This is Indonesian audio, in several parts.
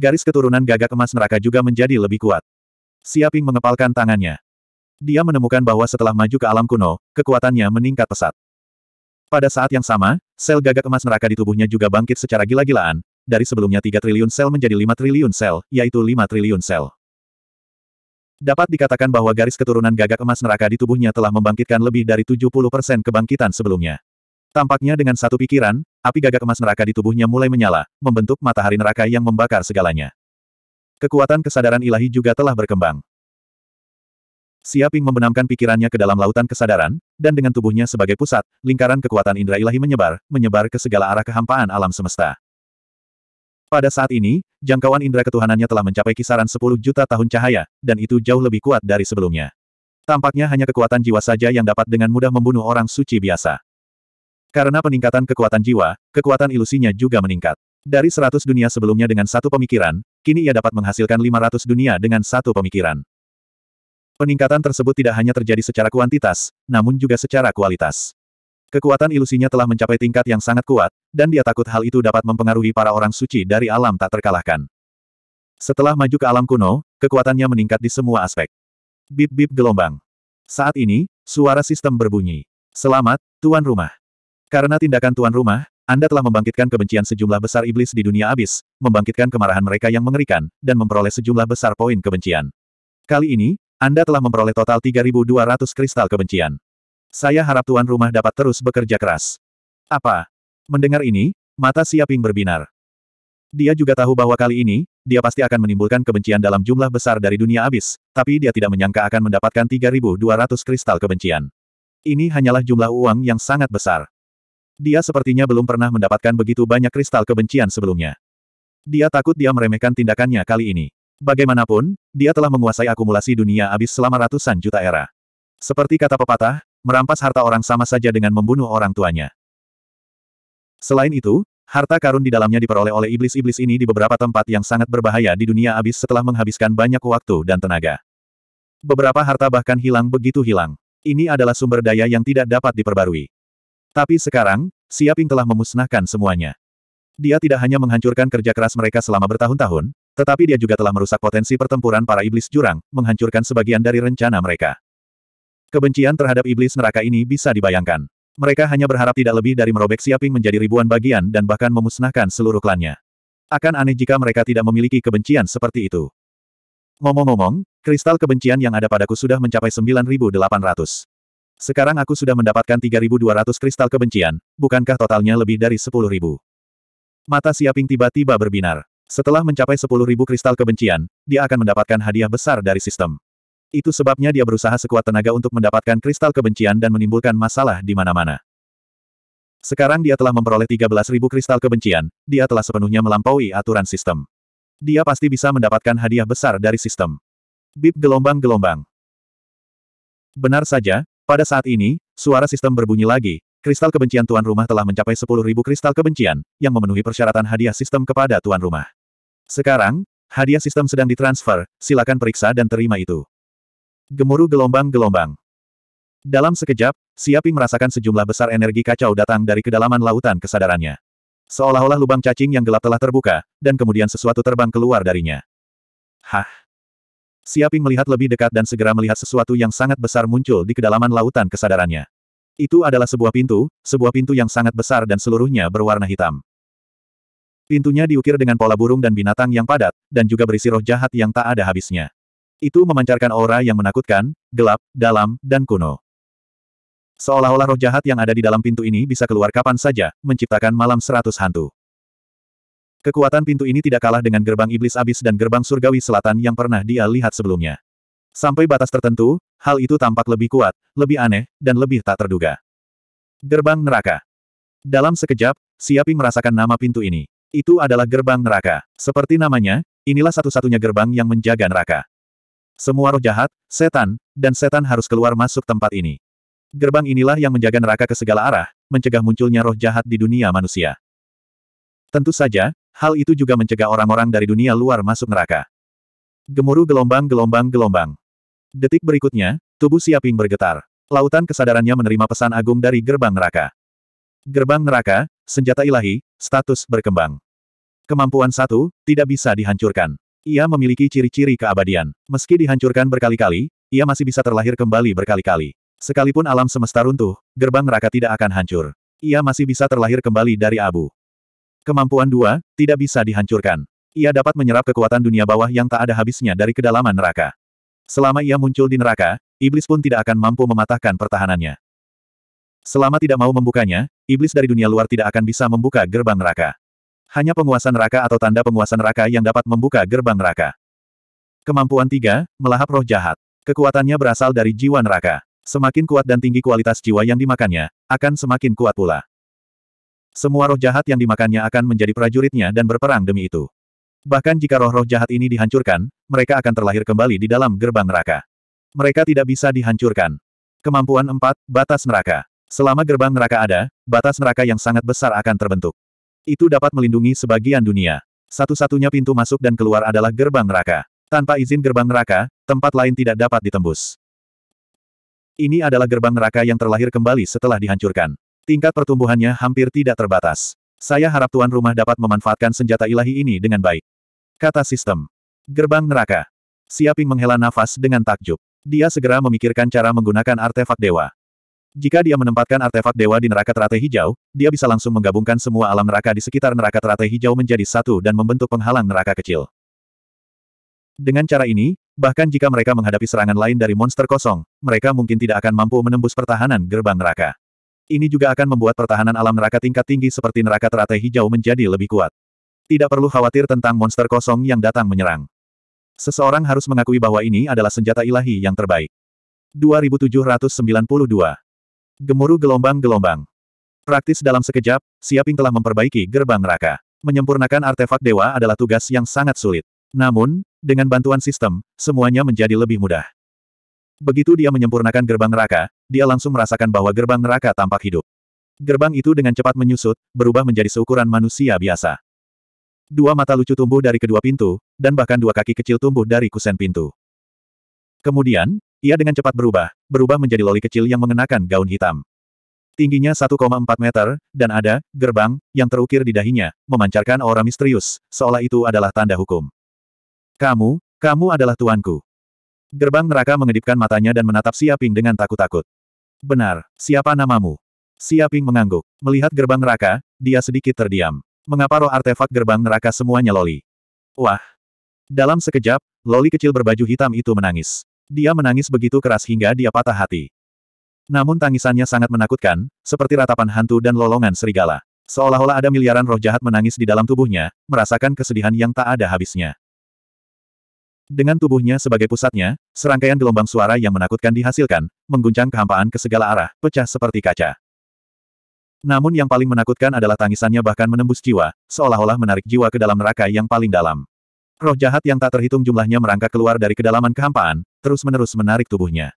Garis keturunan gagak emas neraka juga menjadi lebih kuat. Siaping mengepalkan tangannya. Dia menemukan bahwa setelah maju ke alam kuno, kekuatannya meningkat pesat. Pada saat yang sama, sel gagak emas neraka di tubuhnya juga bangkit secara gila-gilaan, dari sebelumnya 3 triliun sel menjadi 5 triliun sel, yaitu 5 triliun sel. Dapat dikatakan bahwa garis keturunan gagak emas neraka di tubuhnya telah membangkitkan lebih dari 70% kebangkitan sebelumnya. Tampaknya dengan satu pikiran, Api gagak emas neraka di tubuhnya mulai menyala, membentuk matahari neraka yang membakar segalanya. Kekuatan kesadaran ilahi juga telah berkembang. Siaping membenamkan pikirannya ke dalam lautan kesadaran, dan dengan tubuhnya sebagai pusat, lingkaran kekuatan indera ilahi menyebar, menyebar ke segala arah kehampaan alam semesta. Pada saat ini, jangkauan indera ketuhanannya telah mencapai kisaran 10 juta tahun cahaya, dan itu jauh lebih kuat dari sebelumnya. Tampaknya hanya kekuatan jiwa saja yang dapat dengan mudah membunuh orang suci biasa. Karena peningkatan kekuatan jiwa, kekuatan ilusinya juga meningkat. Dari 100 dunia sebelumnya dengan satu pemikiran, kini ia dapat menghasilkan 500 dunia dengan satu pemikiran. Peningkatan tersebut tidak hanya terjadi secara kuantitas, namun juga secara kualitas. Kekuatan ilusinya telah mencapai tingkat yang sangat kuat, dan dia takut hal itu dapat mempengaruhi para orang suci dari alam tak terkalahkan. Setelah maju ke alam kuno, kekuatannya meningkat di semua aspek. Bip-bip gelombang. Saat ini, suara sistem berbunyi. Selamat, Tuan Rumah. Karena tindakan tuan rumah, Anda telah membangkitkan kebencian sejumlah besar iblis di dunia abis, membangkitkan kemarahan mereka yang mengerikan, dan memperoleh sejumlah besar poin kebencian. Kali ini, Anda telah memperoleh total 3.200 kristal kebencian. Saya harap tuan rumah dapat terus bekerja keras. Apa? Mendengar ini, mata Siaping berbinar. Dia juga tahu bahwa kali ini, dia pasti akan menimbulkan kebencian dalam jumlah besar dari dunia abis, tapi dia tidak menyangka akan mendapatkan 3.200 kristal kebencian. Ini hanyalah jumlah uang yang sangat besar. Dia sepertinya belum pernah mendapatkan begitu banyak kristal kebencian sebelumnya. Dia takut dia meremehkan tindakannya kali ini. Bagaimanapun, dia telah menguasai akumulasi dunia abis selama ratusan juta era. Seperti kata pepatah, merampas harta orang sama saja dengan membunuh orang tuanya. Selain itu, harta karun di dalamnya diperoleh oleh iblis-iblis ini di beberapa tempat yang sangat berbahaya di dunia abis setelah menghabiskan banyak waktu dan tenaga. Beberapa harta bahkan hilang begitu hilang. Ini adalah sumber daya yang tidak dapat diperbarui. Tapi sekarang, Siaping telah memusnahkan semuanya. Dia tidak hanya menghancurkan kerja keras mereka selama bertahun-tahun, tetapi dia juga telah merusak potensi pertempuran para iblis jurang, menghancurkan sebagian dari rencana mereka. Kebencian terhadap iblis neraka ini bisa dibayangkan. Mereka hanya berharap tidak lebih dari merobek Siaping menjadi ribuan bagian dan bahkan memusnahkan seluruh klannya. Akan aneh jika mereka tidak memiliki kebencian seperti itu. Ngomong-ngomong, kristal kebencian yang ada padaku sudah mencapai 9800. Sekarang aku sudah mendapatkan 3.200 kristal kebencian, bukankah totalnya lebih dari 10.000? Mata Siaping tiba-tiba berbinar. Setelah mencapai 10.000 kristal kebencian, dia akan mendapatkan hadiah besar dari sistem. Itu sebabnya dia berusaha sekuat tenaga untuk mendapatkan kristal kebencian dan menimbulkan masalah di mana-mana. Sekarang dia telah memperoleh 13.000 kristal kebencian, dia telah sepenuhnya melampaui aturan sistem. Dia pasti bisa mendapatkan hadiah besar dari sistem. Bip gelombang-gelombang. Benar saja, pada saat ini, suara sistem berbunyi lagi, kristal kebencian tuan rumah telah mencapai 10.000 kristal kebencian, yang memenuhi persyaratan hadiah sistem kepada tuan rumah. Sekarang, hadiah sistem sedang ditransfer, silakan periksa dan terima itu. Gemuruh gelombang-gelombang. Dalam sekejap, Siaping merasakan sejumlah besar energi kacau datang dari kedalaman lautan kesadarannya. Seolah-olah lubang cacing yang gelap telah terbuka, dan kemudian sesuatu terbang keluar darinya. Hah? Siaping melihat lebih dekat dan segera melihat sesuatu yang sangat besar muncul di kedalaman lautan kesadarannya. Itu adalah sebuah pintu, sebuah pintu yang sangat besar dan seluruhnya berwarna hitam. Pintunya diukir dengan pola burung dan binatang yang padat, dan juga berisi roh jahat yang tak ada habisnya. Itu memancarkan aura yang menakutkan, gelap, dalam, dan kuno. Seolah-olah roh jahat yang ada di dalam pintu ini bisa keluar kapan saja, menciptakan malam seratus hantu. Kekuatan pintu ini tidak kalah dengan gerbang iblis abis dan gerbang surgawi selatan yang pernah dia lihat sebelumnya. Sampai batas tertentu, hal itu tampak lebih kuat, lebih aneh, dan lebih tak terduga. Gerbang neraka. Dalam sekejap, Siapi merasakan nama pintu ini. Itu adalah gerbang neraka. Seperti namanya, inilah satu-satunya gerbang yang menjaga neraka. Semua roh jahat, setan, dan setan harus keluar masuk tempat ini. Gerbang inilah yang menjaga neraka ke segala arah, mencegah munculnya roh jahat di dunia manusia. Tentu saja, Hal itu juga mencegah orang-orang dari dunia luar masuk neraka. Gemuruh gelombang-gelombang-gelombang. Detik berikutnya, tubuh Siaping bergetar. Lautan kesadarannya menerima pesan agung dari gerbang neraka. Gerbang neraka, senjata ilahi, status berkembang. Kemampuan satu, tidak bisa dihancurkan. Ia memiliki ciri-ciri keabadian. Meski dihancurkan berkali-kali, ia masih bisa terlahir kembali berkali-kali. Sekalipun alam semesta runtuh, gerbang neraka tidak akan hancur. Ia masih bisa terlahir kembali dari abu. Kemampuan dua, tidak bisa dihancurkan. Ia dapat menyerap kekuatan dunia bawah yang tak ada habisnya dari kedalaman neraka. Selama ia muncul di neraka, iblis pun tidak akan mampu mematahkan pertahanannya. Selama tidak mau membukanya, iblis dari dunia luar tidak akan bisa membuka gerbang neraka. Hanya penguasa neraka atau tanda penguasa neraka yang dapat membuka gerbang neraka. Kemampuan tiga, melahap roh jahat. Kekuatannya berasal dari jiwa neraka. Semakin kuat dan tinggi kualitas jiwa yang dimakannya, akan semakin kuat pula. Semua roh jahat yang dimakannya akan menjadi prajuritnya dan berperang demi itu. Bahkan jika roh-roh jahat ini dihancurkan, mereka akan terlahir kembali di dalam gerbang neraka. Mereka tidak bisa dihancurkan. Kemampuan 4, Batas Neraka. Selama gerbang neraka ada, batas neraka yang sangat besar akan terbentuk. Itu dapat melindungi sebagian dunia. Satu-satunya pintu masuk dan keluar adalah gerbang neraka. Tanpa izin gerbang neraka, tempat lain tidak dapat ditembus. Ini adalah gerbang neraka yang terlahir kembali setelah dihancurkan. Tingkat pertumbuhannya hampir tidak terbatas. Saya harap tuan rumah dapat memanfaatkan senjata ilahi ini dengan baik. Kata sistem. Gerbang neraka. Siaping menghela nafas dengan takjub. Dia segera memikirkan cara menggunakan artefak dewa. Jika dia menempatkan artefak dewa di neraka teratai hijau, dia bisa langsung menggabungkan semua alam neraka di sekitar neraka teratai hijau menjadi satu dan membentuk penghalang neraka kecil. Dengan cara ini, bahkan jika mereka menghadapi serangan lain dari monster kosong, mereka mungkin tidak akan mampu menembus pertahanan gerbang neraka. Ini juga akan membuat pertahanan alam neraka tingkat tinggi seperti neraka teratai hijau menjadi lebih kuat. Tidak perlu khawatir tentang monster kosong yang datang menyerang. Seseorang harus mengakui bahwa ini adalah senjata ilahi yang terbaik. 2792. Gemuruh gelombang-gelombang. Praktis dalam sekejap, Siaping telah memperbaiki gerbang neraka. Menyempurnakan artefak dewa adalah tugas yang sangat sulit. Namun, dengan bantuan sistem, semuanya menjadi lebih mudah. Begitu dia menyempurnakan gerbang neraka, dia langsung merasakan bahwa gerbang neraka tampak hidup. Gerbang itu dengan cepat menyusut, berubah menjadi seukuran manusia biasa. Dua mata lucu tumbuh dari kedua pintu, dan bahkan dua kaki kecil tumbuh dari kusen pintu. Kemudian, ia dengan cepat berubah, berubah menjadi loli kecil yang mengenakan gaun hitam. Tingginya 1,4 meter, dan ada, gerbang, yang terukir di dahinya, memancarkan aura misterius, seolah itu adalah tanda hukum. Kamu, kamu adalah tuanku. Gerbang neraka mengedipkan matanya dan menatap Siaping dengan takut-takut. Benar, siapa namamu? Siaping mengangguk. Melihat gerbang neraka, dia sedikit terdiam. Mengapa roh artefak gerbang neraka semuanya Loli? Wah! Dalam sekejap, Loli kecil berbaju hitam itu menangis. Dia menangis begitu keras hingga dia patah hati. Namun tangisannya sangat menakutkan, seperti ratapan hantu dan lolongan serigala. Seolah-olah ada miliaran roh jahat menangis di dalam tubuhnya, merasakan kesedihan yang tak ada habisnya. Dengan tubuhnya sebagai pusatnya, serangkaian gelombang suara yang menakutkan dihasilkan, mengguncang kehampaan ke segala arah, pecah seperti kaca. Namun yang paling menakutkan adalah tangisannya bahkan menembus jiwa, seolah-olah menarik jiwa ke dalam neraka yang paling dalam. Roh jahat yang tak terhitung jumlahnya merangkak keluar dari kedalaman kehampaan, terus-menerus menarik tubuhnya.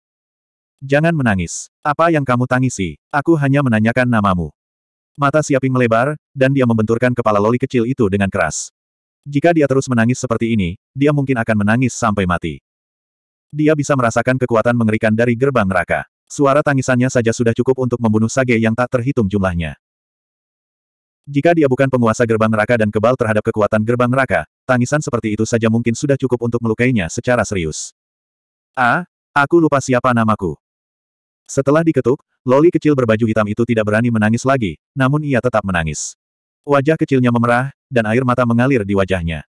Jangan menangis. Apa yang kamu tangisi? Aku hanya menanyakan namamu. Mata Siaping melebar, dan dia membenturkan kepala loli kecil itu dengan keras. Jika dia terus menangis seperti ini, dia mungkin akan menangis sampai mati. Dia bisa merasakan kekuatan mengerikan dari gerbang neraka. Suara tangisannya saja sudah cukup untuk membunuh Sage yang tak terhitung jumlahnya. Jika dia bukan penguasa gerbang neraka dan kebal terhadap kekuatan gerbang neraka, tangisan seperti itu saja mungkin sudah cukup untuk melukainya secara serius. Ah, aku lupa siapa namaku. Setelah diketuk, Loli kecil berbaju hitam itu tidak berani menangis lagi, namun ia tetap menangis. Wajah kecilnya memerah, dan air mata mengalir di wajahnya.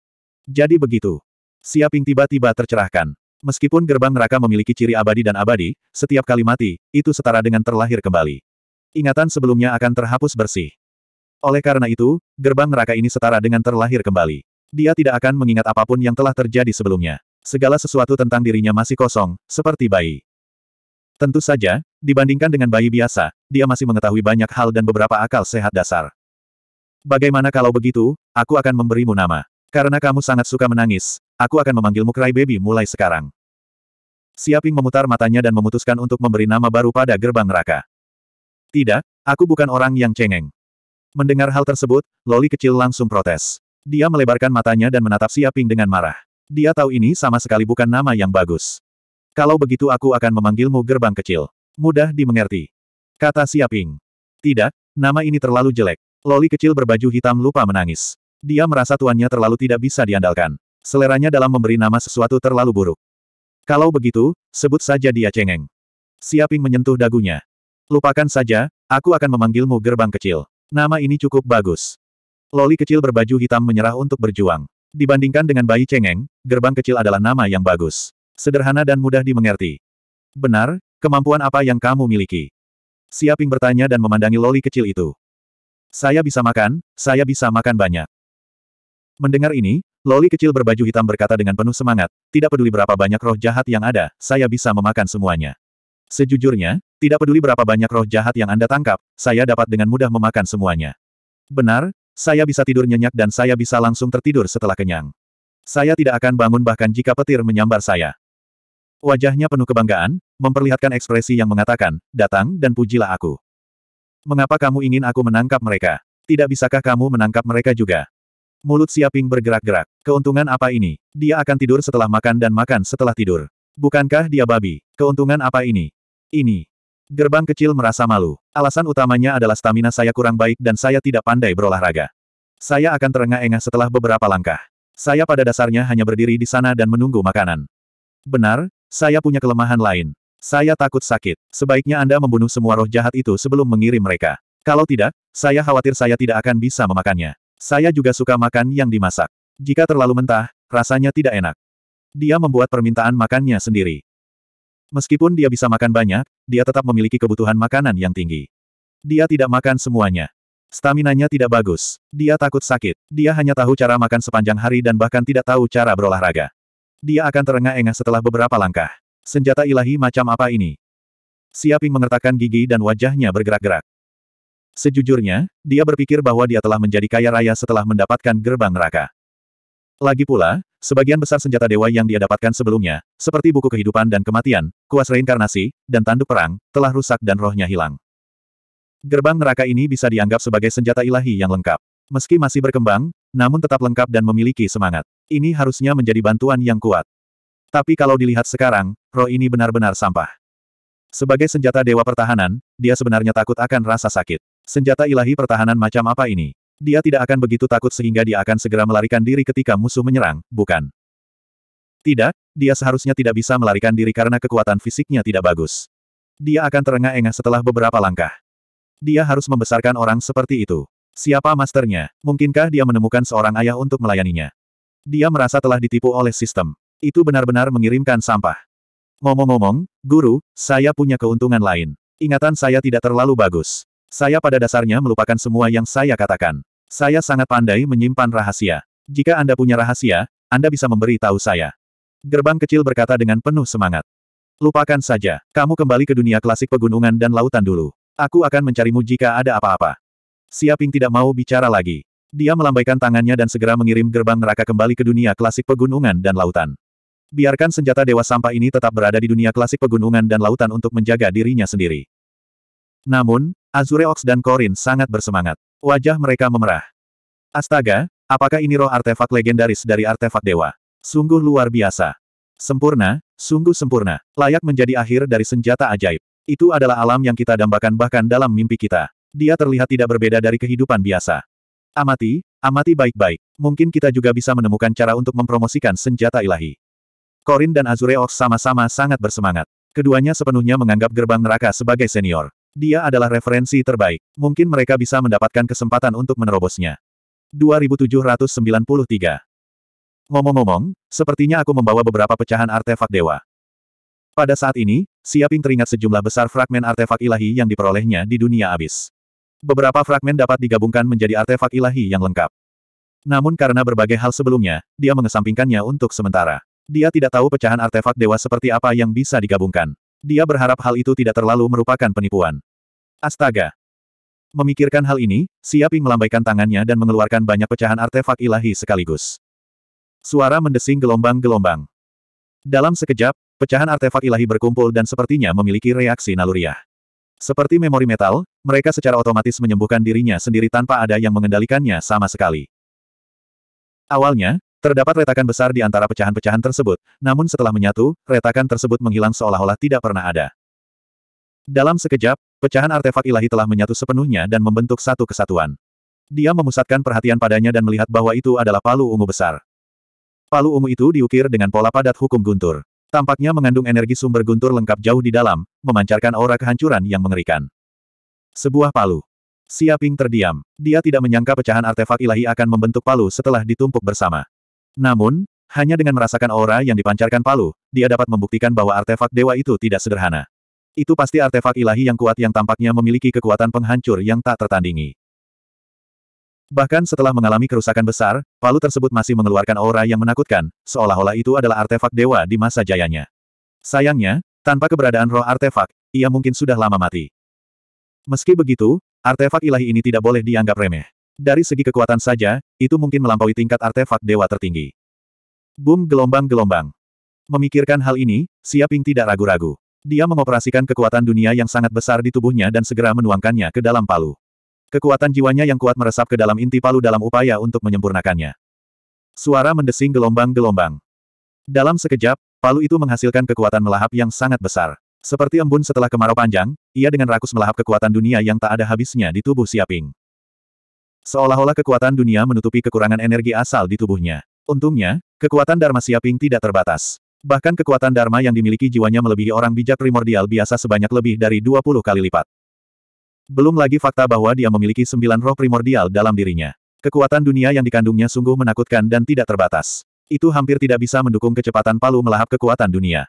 Jadi begitu. Siaping tiba-tiba tercerahkan. Meskipun gerbang neraka memiliki ciri abadi dan abadi, setiap kali mati, itu setara dengan terlahir kembali. Ingatan sebelumnya akan terhapus bersih. Oleh karena itu, gerbang neraka ini setara dengan terlahir kembali. Dia tidak akan mengingat apapun yang telah terjadi sebelumnya. Segala sesuatu tentang dirinya masih kosong, seperti bayi. Tentu saja, dibandingkan dengan bayi biasa, dia masih mengetahui banyak hal dan beberapa akal sehat dasar. Bagaimana kalau begitu, aku akan memberimu nama. Karena kamu sangat suka menangis, aku akan memanggilmu Cry Baby mulai sekarang. Siaping memutar matanya dan memutuskan untuk memberi nama baru pada gerbang neraka. Tidak, aku bukan orang yang cengeng. Mendengar hal tersebut, Loli kecil langsung protes. Dia melebarkan matanya dan menatap Siaping dengan marah. Dia tahu ini sama sekali bukan nama yang bagus. Kalau begitu aku akan memanggilmu gerbang kecil. Mudah dimengerti. Kata Siaping. Tidak, nama ini terlalu jelek. Loli kecil berbaju hitam lupa menangis. Dia merasa tuannya terlalu tidak bisa diandalkan. Seleranya dalam memberi nama sesuatu terlalu buruk. Kalau begitu, sebut saja dia cengeng. Siaping menyentuh dagunya. Lupakan saja, aku akan memanggilmu gerbang kecil. Nama ini cukup bagus. Loli kecil berbaju hitam menyerah untuk berjuang. Dibandingkan dengan bayi cengeng, gerbang kecil adalah nama yang bagus. Sederhana dan mudah dimengerti. Benar, kemampuan apa yang kamu miliki? Siaping bertanya dan memandangi loli kecil itu. Saya bisa makan, saya bisa makan banyak. Mendengar ini, Loli kecil berbaju hitam berkata dengan penuh semangat, tidak peduli berapa banyak roh jahat yang ada, saya bisa memakan semuanya. Sejujurnya, tidak peduli berapa banyak roh jahat yang Anda tangkap, saya dapat dengan mudah memakan semuanya. Benar, saya bisa tidur nyenyak dan saya bisa langsung tertidur setelah kenyang. Saya tidak akan bangun bahkan jika petir menyambar saya. Wajahnya penuh kebanggaan, memperlihatkan ekspresi yang mengatakan, datang dan pujilah aku. Mengapa kamu ingin aku menangkap mereka? Tidak bisakah kamu menangkap mereka juga? Mulut Siaping bergerak-gerak. Keuntungan apa ini? Dia akan tidur setelah makan dan makan setelah tidur. Bukankah dia babi? Keuntungan apa ini? Ini. Gerbang kecil merasa malu. Alasan utamanya adalah stamina saya kurang baik dan saya tidak pandai berolahraga. Saya akan terengah-engah setelah beberapa langkah. Saya pada dasarnya hanya berdiri di sana dan menunggu makanan. Benar, saya punya kelemahan lain. Saya takut sakit. Sebaiknya Anda membunuh semua roh jahat itu sebelum mengirim mereka. Kalau tidak, saya khawatir saya tidak akan bisa memakannya. Saya juga suka makan yang dimasak. Jika terlalu mentah, rasanya tidak enak. Dia membuat permintaan makannya sendiri. Meskipun dia bisa makan banyak, dia tetap memiliki kebutuhan makanan yang tinggi. Dia tidak makan semuanya. Staminanya tidak bagus. Dia takut sakit. Dia hanya tahu cara makan sepanjang hari dan bahkan tidak tahu cara berolahraga. Dia akan terengah-engah setelah beberapa langkah. Senjata ilahi macam apa ini? Siaping mengertakkan gigi dan wajahnya bergerak-gerak. Sejujurnya, dia berpikir bahwa dia telah menjadi kaya raya setelah mendapatkan gerbang neraka. Lagi pula, sebagian besar senjata dewa yang dia dapatkan sebelumnya, seperti buku kehidupan dan kematian, kuas reinkarnasi, dan tanduk perang, telah rusak dan rohnya hilang. Gerbang neraka ini bisa dianggap sebagai senjata ilahi yang lengkap. Meski masih berkembang, namun tetap lengkap dan memiliki semangat. Ini harusnya menjadi bantuan yang kuat. Tapi kalau dilihat sekarang, roh ini benar-benar sampah. Sebagai senjata dewa pertahanan, dia sebenarnya takut akan rasa sakit. Senjata ilahi pertahanan macam apa ini? Dia tidak akan begitu takut sehingga dia akan segera melarikan diri ketika musuh menyerang, bukan? Tidak, dia seharusnya tidak bisa melarikan diri karena kekuatan fisiknya tidak bagus. Dia akan terengah-engah setelah beberapa langkah. Dia harus membesarkan orang seperti itu. Siapa masternya? Mungkinkah dia menemukan seorang ayah untuk melayaninya? Dia merasa telah ditipu oleh sistem. Itu benar-benar mengirimkan sampah. Ngomong-ngomong, guru, saya punya keuntungan lain. Ingatan saya tidak terlalu bagus. Saya pada dasarnya melupakan semua yang saya katakan. Saya sangat pandai menyimpan rahasia. Jika Anda punya rahasia, Anda bisa memberi tahu saya. Gerbang kecil berkata dengan penuh semangat. Lupakan saja, kamu kembali ke dunia klasik pegunungan dan lautan dulu. Aku akan mencarimu jika ada apa-apa. Siaping tidak mau bicara lagi. Dia melambaikan tangannya dan segera mengirim gerbang neraka kembali ke dunia klasik pegunungan dan lautan. Biarkan senjata dewa sampah ini tetap berada di dunia klasik pegunungan dan lautan untuk menjaga dirinya sendiri. Namun, Azureox dan Corin sangat bersemangat. Wajah mereka memerah. Astaga, apakah ini roh artefak legendaris dari artefak dewa? Sungguh luar biasa. Sempurna, sungguh sempurna. Layak menjadi akhir dari senjata ajaib. Itu adalah alam yang kita dambakan bahkan dalam mimpi kita. Dia terlihat tidak berbeda dari kehidupan biasa. Amati, amati baik-baik. Mungkin kita juga bisa menemukan cara untuk mempromosikan senjata ilahi. Korin dan Azureox sama-sama sangat bersemangat. Keduanya sepenuhnya menganggap gerbang neraka sebagai senior. Dia adalah referensi terbaik. Mungkin mereka bisa mendapatkan kesempatan untuk menerobosnya. 2793 Ngomong-ngomong, sepertinya aku membawa beberapa pecahan artefak dewa. Pada saat ini, Siaping teringat sejumlah besar fragmen artefak ilahi yang diperolehnya di dunia abis. Beberapa fragmen dapat digabungkan menjadi artefak ilahi yang lengkap. Namun karena berbagai hal sebelumnya, dia mengesampingkannya untuk sementara. Dia tidak tahu pecahan artefak dewa seperti apa yang bisa digabungkan. Dia berharap hal itu tidak terlalu merupakan penipuan. Astaga! Memikirkan hal ini, Siaping melambaikan tangannya dan mengeluarkan banyak pecahan artefak ilahi sekaligus. Suara mendesing gelombang-gelombang. Dalam sekejap, pecahan artefak ilahi berkumpul dan sepertinya memiliki reaksi naluriah. Seperti memori metal, mereka secara otomatis menyembuhkan dirinya sendiri tanpa ada yang mengendalikannya sama sekali. Awalnya, Terdapat retakan besar di antara pecahan-pecahan tersebut, namun setelah menyatu, retakan tersebut menghilang seolah-olah tidak pernah ada. Dalam sekejap, pecahan artefak ilahi telah menyatu sepenuhnya dan membentuk satu kesatuan. Dia memusatkan perhatian padanya dan melihat bahwa itu adalah palu ungu besar. Palu ungu itu diukir dengan pola padat hukum guntur. Tampaknya mengandung energi sumber guntur lengkap jauh di dalam, memancarkan aura kehancuran yang mengerikan. Sebuah palu. Siaping terdiam. Dia tidak menyangka pecahan artefak ilahi akan membentuk palu setelah ditumpuk bersama. Namun, hanya dengan merasakan aura yang dipancarkan Palu, dia dapat membuktikan bahwa artefak dewa itu tidak sederhana. Itu pasti artefak ilahi yang kuat yang tampaknya memiliki kekuatan penghancur yang tak tertandingi. Bahkan setelah mengalami kerusakan besar, Palu tersebut masih mengeluarkan aura yang menakutkan, seolah-olah itu adalah artefak dewa di masa jayanya. Sayangnya, tanpa keberadaan roh artefak, ia mungkin sudah lama mati. Meski begitu, artefak ilahi ini tidak boleh dianggap remeh. Dari segi kekuatan saja, itu mungkin melampaui tingkat artefak dewa tertinggi. Boom gelombang-gelombang. Memikirkan hal ini, Siaping tidak ragu-ragu. Dia mengoperasikan kekuatan dunia yang sangat besar di tubuhnya dan segera menuangkannya ke dalam palu. Kekuatan jiwanya yang kuat meresap ke dalam inti palu dalam upaya untuk menyempurnakannya. Suara mendesing gelombang-gelombang. Dalam sekejap, palu itu menghasilkan kekuatan melahap yang sangat besar. Seperti embun setelah kemarau panjang, ia dengan rakus melahap kekuatan dunia yang tak ada habisnya di tubuh Siaping. Seolah-olah kekuatan dunia menutupi kekurangan energi asal di tubuhnya. Untungnya, kekuatan Dharma Siaping tidak terbatas. Bahkan kekuatan Dharma yang dimiliki jiwanya melebihi orang bijak primordial biasa sebanyak lebih dari 20 kali lipat. Belum lagi fakta bahwa dia memiliki sembilan roh primordial dalam dirinya. Kekuatan dunia yang dikandungnya sungguh menakutkan dan tidak terbatas. Itu hampir tidak bisa mendukung kecepatan palu melahap kekuatan dunia.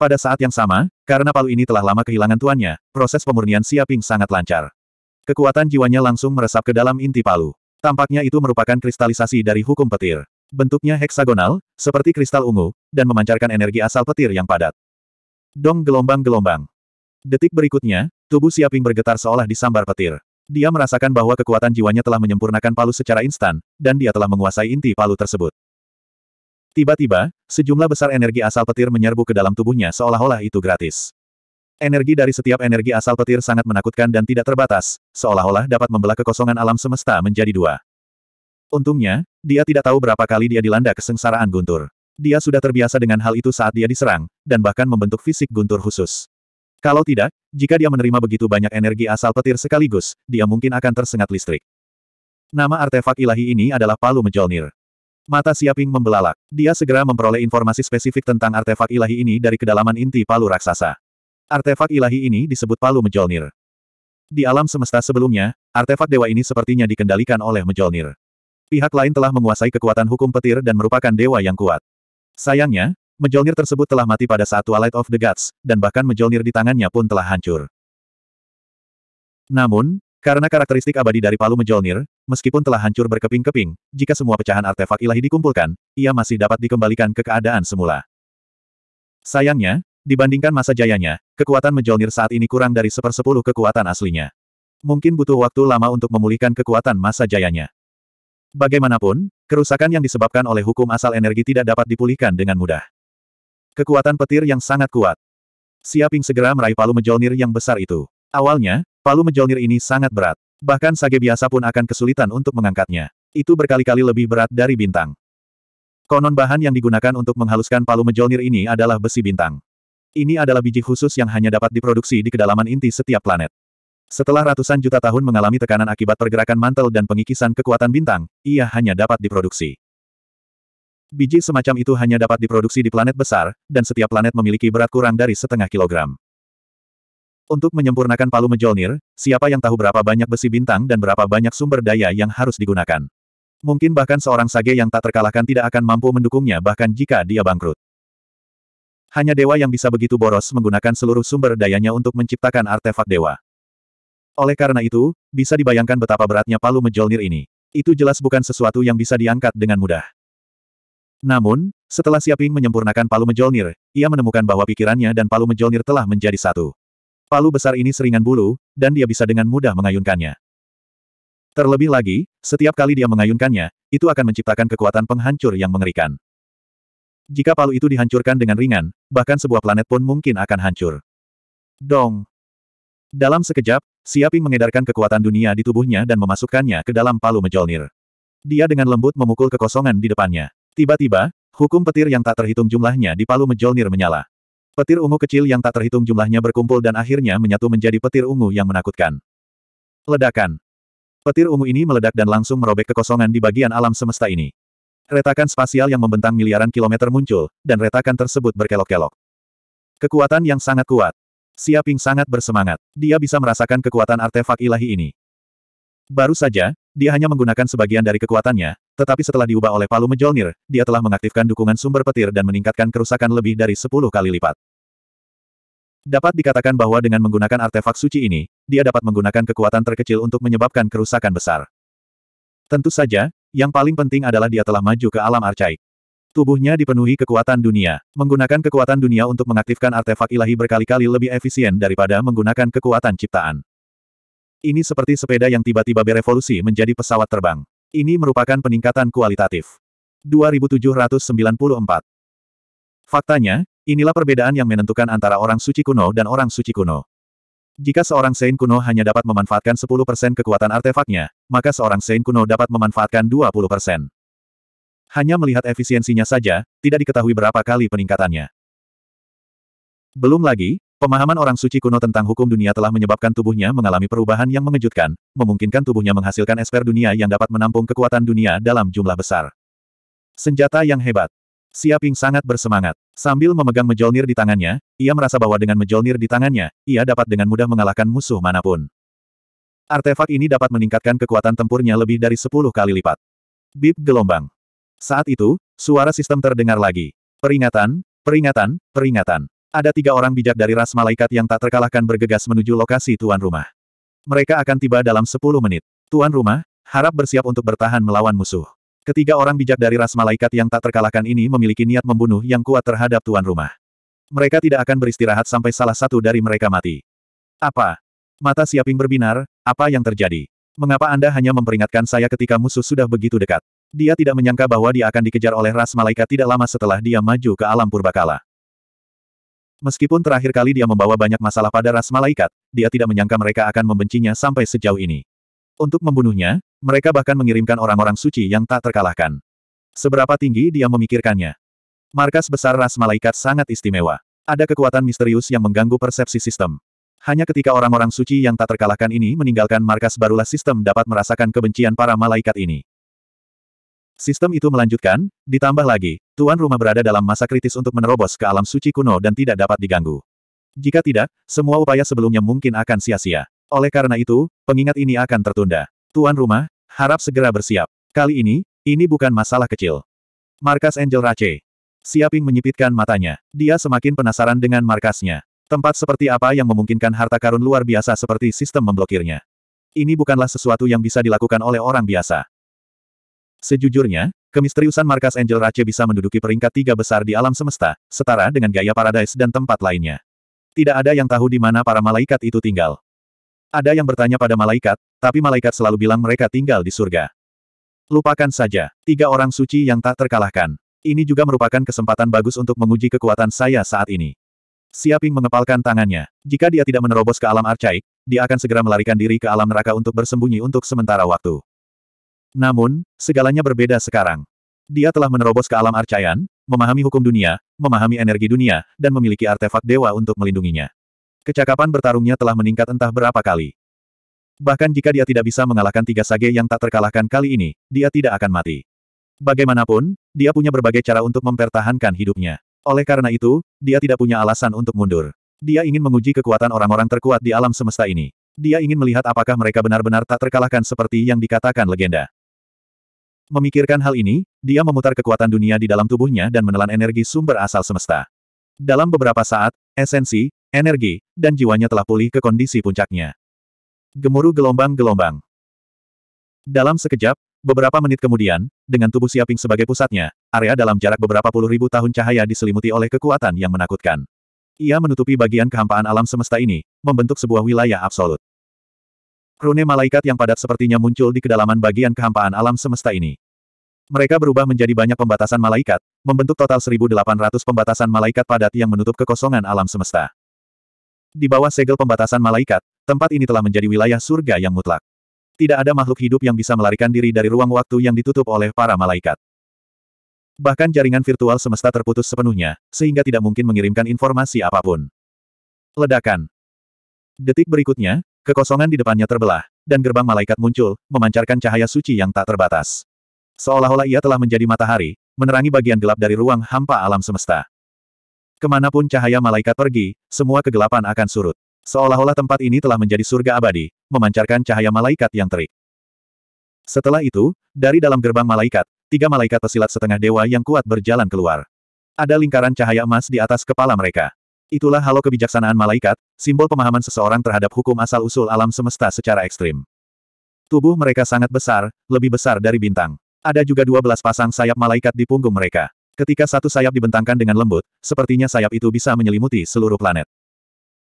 Pada saat yang sama, karena palu ini telah lama kehilangan tuannya, proses pemurnian Siaping sangat lancar. Kekuatan jiwanya langsung meresap ke dalam inti palu. Tampaknya itu merupakan kristalisasi dari hukum petir. Bentuknya heksagonal, seperti kristal ungu, dan memancarkan energi asal petir yang padat. Dong gelombang-gelombang. Detik berikutnya, tubuh Siaping bergetar seolah disambar petir. Dia merasakan bahwa kekuatan jiwanya telah menyempurnakan palu secara instan, dan dia telah menguasai inti palu tersebut. Tiba-tiba, sejumlah besar energi asal petir menyerbu ke dalam tubuhnya seolah-olah itu gratis. Energi dari setiap energi asal petir sangat menakutkan dan tidak terbatas, seolah-olah dapat membelah kekosongan alam semesta menjadi dua. Untungnya, dia tidak tahu berapa kali dia dilanda kesengsaraan guntur. Dia sudah terbiasa dengan hal itu saat dia diserang, dan bahkan membentuk fisik guntur khusus. Kalau tidak, jika dia menerima begitu banyak energi asal petir sekaligus, dia mungkin akan tersengat listrik. Nama artefak ilahi ini adalah Palu Mejolnir. Mata Siaping membelalak. Dia segera memperoleh informasi spesifik tentang artefak ilahi ini dari kedalaman inti palu raksasa. Artefak ilahi ini disebut Palu Mjolnir. Di alam semesta sebelumnya, artefak dewa ini sepertinya dikendalikan oleh Mjolnir. Pihak lain telah menguasai kekuatan hukum petir dan merupakan dewa yang kuat. Sayangnya, Mjolnir tersebut telah mati pada saat Twilight of the Gods, dan bahkan Mjolnir di tangannya pun telah hancur. Namun, karena karakteristik abadi dari Palu Mjolnir, meskipun telah hancur berkeping-keping, jika semua pecahan artefak ilahi dikumpulkan, ia masih dapat dikembalikan ke keadaan semula. Sayangnya, Dibandingkan masa jayanya, kekuatan Mjolnir saat ini kurang dari sepersepuluh kekuatan aslinya. Mungkin butuh waktu lama untuk memulihkan kekuatan masa jayanya. Bagaimanapun, kerusakan yang disebabkan oleh hukum asal energi tidak dapat dipulihkan dengan mudah. Kekuatan petir yang sangat kuat. Siaping segera meraih palu Mjolnir yang besar itu. Awalnya, palu Mjolnir ini sangat berat. Bahkan sage biasa pun akan kesulitan untuk mengangkatnya. Itu berkali-kali lebih berat dari bintang. Konon bahan yang digunakan untuk menghaluskan palu Mjolnir ini adalah besi bintang. Ini adalah biji khusus yang hanya dapat diproduksi di kedalaman inti setiap planet. Setelah ratusan juta tahun mengalami tekanan akibat pergerakan mantel dan pengikisan kekuatan bintang, ia hanya dapat diproduksi. Biji semacam itu hanya dapat diproduksi di planet besar, dan setiap planet memiliki berat kurang dari setengah kilogram. Untuk menyempurnakan palu Mejolnir, siapa yang tahu berapa banyak besi bintang dan berapa banyak sumber daya yang harus digunakan. Mungkin bahkan seorang sage yang tak terkalahkan tidak akan mampu mendukungnya bahkan jika dia bangkrut. Hanya dewa yang bisa begitu boros menggunakan seluruh sumber dayanya untuk menciptakan artefak dewa. Oleh karena itu, bisa dibayangkan betapa beratnya palu Mjolnir ini. Itu jelas bukan sesuatu yang bisa diangkat dengan mudah. Namun, setelah Siaping menyempurnakan palu Mjolnir, ia menemukan bahwa pikirannya dan palu Mjolnir telah menjadi satu. Palu besar ini seringan bulu, dan dia bisa dengan mudah mengayunkannya. Terlebih lagi, setiap kali dia mengayunkannya, itu akan menciptakan kekuatan penghancur yang mengerikan. Jika palu itu dihancurkan dengan ringan, bahkan sebuah planet pun mungkin akan hancur. Dong! Dalam sekejap, Siaping mengedarkan kekuatan dunia di tubuhnya dan memasukkannya ke dalam palu mejolnir. Dia dengan lembut memukul kekosongan di depannya. Tiba-tiba, hukum petir yang tak terhitung jumlahnya di palu mejolnir menyala. Petir ungu kecil yang tak terhitung jumlahnya berkumpul dan akhirnya menyatu menjadi petir ungu yang menakutkan. Ledakan. Petir ungu ini meledak dan langsung merobek kekosongan di bagian alam semesta ini. Retakan spasial yang membentang miliaran kilometer muncul, dan retakan tersebut berkelok-kelok. Kekuatan yang sangat kuat. Siaping sangat bersemangat. Dia bisa merasakan kekuatan artefak ilahi ini. Baru saja, dia hanya menggunakan sebagian dari kekuatannya, tetapi setelah diubah oleh palu Mejolnir, dia telah mengaktifkan dukungan sumber petir dan meningkatkan kerusakan lebih dari 10 kali lipat. Dapat dikatakan bahwa dengan menggunakan artefak suci ini, dia dapat menggunakan kekuatan terkecil untuk menyebabkan kerusakan besar. Tentu saja, yang paling penting adalah dia telah maju ke alam arcaik. Tubuhnya dipenuhi kekuatan dunia. Menggunakan kekuatan dunia untuk mengaktifkan artefak ilahi berkali-kali lebih efisien daripada menggunakan kekuatan ciptaan. Ini seperti sepeda yang tiba-tiba berevolusi menjadi pesawat terbang. Ini merupakan peningkatan kualitatif. 2794 Faktanya, inilah perbedaan yang menentukan antara orang suci kuno dan orang suci kuno. Jika seorang Saint kuno hanya dapat memanfaatkan 10% kekuatan artefaknya, maka seorang Saint kuno dapat memanfaatkan 20%. Hanya melihat efisiensinya saja, tidak diketahui berapa kali peningkatannya. Belum lagi, pemahaman orang suci kuno tentang hukum dunia telah menyebabkan tubuhnya mengalami perubahan yang mengejutkan, memungkinkan tubuhnya menghasilkan esper dunia yang dapat menampung kekuatan dunia dalam jumlah besar. Senjata yang hebat. Siaping sangat bersemangat. Sambil memegang Mejolnir di tangannya, ia merasa bahwa dengan Mejolnir di tangannya, ia dapat dengan mudah mengalahkan musuh manapun. Artefak ini dapat meningkatkan kekuatan tempurnya lebih dari 10 kali lipat. Bip gelombang. Saat itu, suara sistem terdengar lagi. Peringatan, peringatan, peringatan. Ada tiga orang bijak dari ras malaikat yang tak terkalahkan bergegas menuju lokasi tuan rumah. Mereka akan tiba dalam 10 menit. Tuan rumah, harap bersiap untuk bertahan melawan musuh. Ketiga orang bijak dari ras malaikat yang tak terkalahkan ini memiliki niat membunuh yang kuat terhadap tuan rumah. Mereka tidak akan beristirahat sampai salah satu dari mereka mati. Apa? Mata Siaping berbinar, apa yang terjadi? Mengapa Anda hanya memperingatkan saya ketika musuh sudah begitu dekat? Dia tidak menyangka bahwa dia akan dikejar oleh ras malaikat tidak lama setelah dia maju ke alam purbakala. Meskipun terakhir kali dia membawa banyak masalah pada ras malaikat, dia tidak menyangka mereka akan membencinya sampai sejauh ini. Untuk membunuhnya, mereka bahkan mengirimkan orang-orang suci yang tak terkalahkan. Seberapa tinggi dia memikirkannya. Markas besar ras malaikat sangat istimewa. Ada kekuatan misterius yang mengganggu persepsi sistem. Hanya ketika orang-orang suci yang tak terkalahkan ini meninggalkan markas barulah sistem dapat merasakan kebencian para malaikat ini. Sistem itu melanjutkan, ditambah lagi, tuan rumah berada dalam masa kritis untuk menerobos ke alam suci kuno dan tidak dapat diganggu. Jika tidak, semua upaya sebelumnya mungkin akan sia-sia. Oleh karena itu, pengingat ini akan tertunda. Tuan rumah, harap segera bersiap. Kali ini, ini bukan masalah kecil. Markas Angel Rache. Siaping menyipitkan matanya. Dia semakin penasaran dengan markasnya. Tempat seperti apa yang memungkinkan harta karun luar biasa seperti sistem memblokirnya. Ini bukanlah sesuatu yang bisa dilakukan oleh orang biasa. Sejujurnya, kemisteriusan markas Angel Rache bisa menduduki peringkat tiga besar di alam semesta, setara dengan gaya Paradise dan tempat lainnya. Tidak ada yang tahu di mana para malaikat itu tinggal. Ada yang bertanya pada malaikat, tapi malaikat selalu bilang mereka tinggal di surga. Lupakan saja, tiga orang suci yang tak terkalahkan. Ini juga merupakan kesempatan bagus untuk menguji kekuatan saya saat ini. Siaping mengepalkan tangannya. Jika dia tidak menerobos ke alam arcaik, dia akan segera melarikan diri ke alam neraka untuk bersembunyi untuk sementara waktu. Namun, segalanya berbeda sekarang. Dia telah menerobos ke alam Arcaian, memahami hukum dunia, memahami energi dunia, dan memiliki artefak dewa untuk melindunginya. Kecakapan bertarungnya telah meningkat entah berapa kali. Bahkan jika dia tidak bisa mengalahkan tiga sage yang tak terkalahkan kali ini, dia tidak akan mati. Bagaimanapun, dia punya berbagai cara untuk mempertahankan hidupnya. Oleh karena itu, dia tidak punya alasan untuk mundur. Dia ingin menguji kekuatan orang-orang terkuat di alam semesta ini. Dia ingin melihat apakah mereka benar-benar tak terkalahkan seperti yang dikatakan legenda. Memikirkan hal ini, dia memutar kekuatan dunia di dalam tubuhnya dan menelan energi sumber asal semesta. Dalam beberapa saat, esensi, energi, dan jiwanya telah pulih ke kondisi puncaknya. Gemuruh gelombang-gelombang. Dalam sekejap, beberapa menit kemudian, dengan tubuh Siaping sebagai pusatnya, area dalam jarak beberapa puluh ribu tahun cahaya diselimuti oleh kekuatan yang menakutkan. Ia menutupi bagian kehampaan alam semesta ini, membentuk sebuah wilayah absolut. Rune malaikat yang padat sepertinya muncul di kedalaman bagian kehampaan alam semesta ini. Mereka berubah menjadi banyak pembatasan malaikat, membentuk total 1.800 pembatasan malaikat padat yang menutup kekosongan alam semesta. Di bawah segel pembatasan malaikat, tempat ini telah menjadi wilayah surga yang mutlak. Tidak ada makhluk hidup yang bisa melarikan diri dari ruang waktu yang ditutup oleh para malaikat. Bahkan jaringan virtual semesta terputus sepenuhnya, sehingga tidak mungkin mengirimkan informasi apapun. Ledakan. Detik berikutnya, kekosongan di depannya terbelah, dan gerbang malaikat muncul, memancarkan cahaya suci yang tak terbatas. Seolah-olah ia telah menjadi matahari, menerangi bagian gelap dari ruang hampa alam semesta. Kemanapun cahaya malaikat pergi, semua kegelapan akan surut. Seolah-olah tempat ini telah menjadi surga abadi, memancarkan cahaya malaikat yang terik. Setelah itu, dari dalam gerbang malaikat, tiga malaikat pesilat setengah dewa yang kuat berjalan keluar. Ada lingkaran cahaya emas di atas kepala mereka. Itulah halo kebijaksanaan malaikat, simbol pemahaman seseorang terhadap hukum asal-usul alam semesta secara ekstrim. Tubuh mereka sangat besar, lebih besar dari bintang. Ada juga dua belas pasang sayap malaikat di punggung mereka. Ketika satu sayap dibentangkan dengan lembut, sepertinya sayap itu bisa menyelimuti seluruh planet.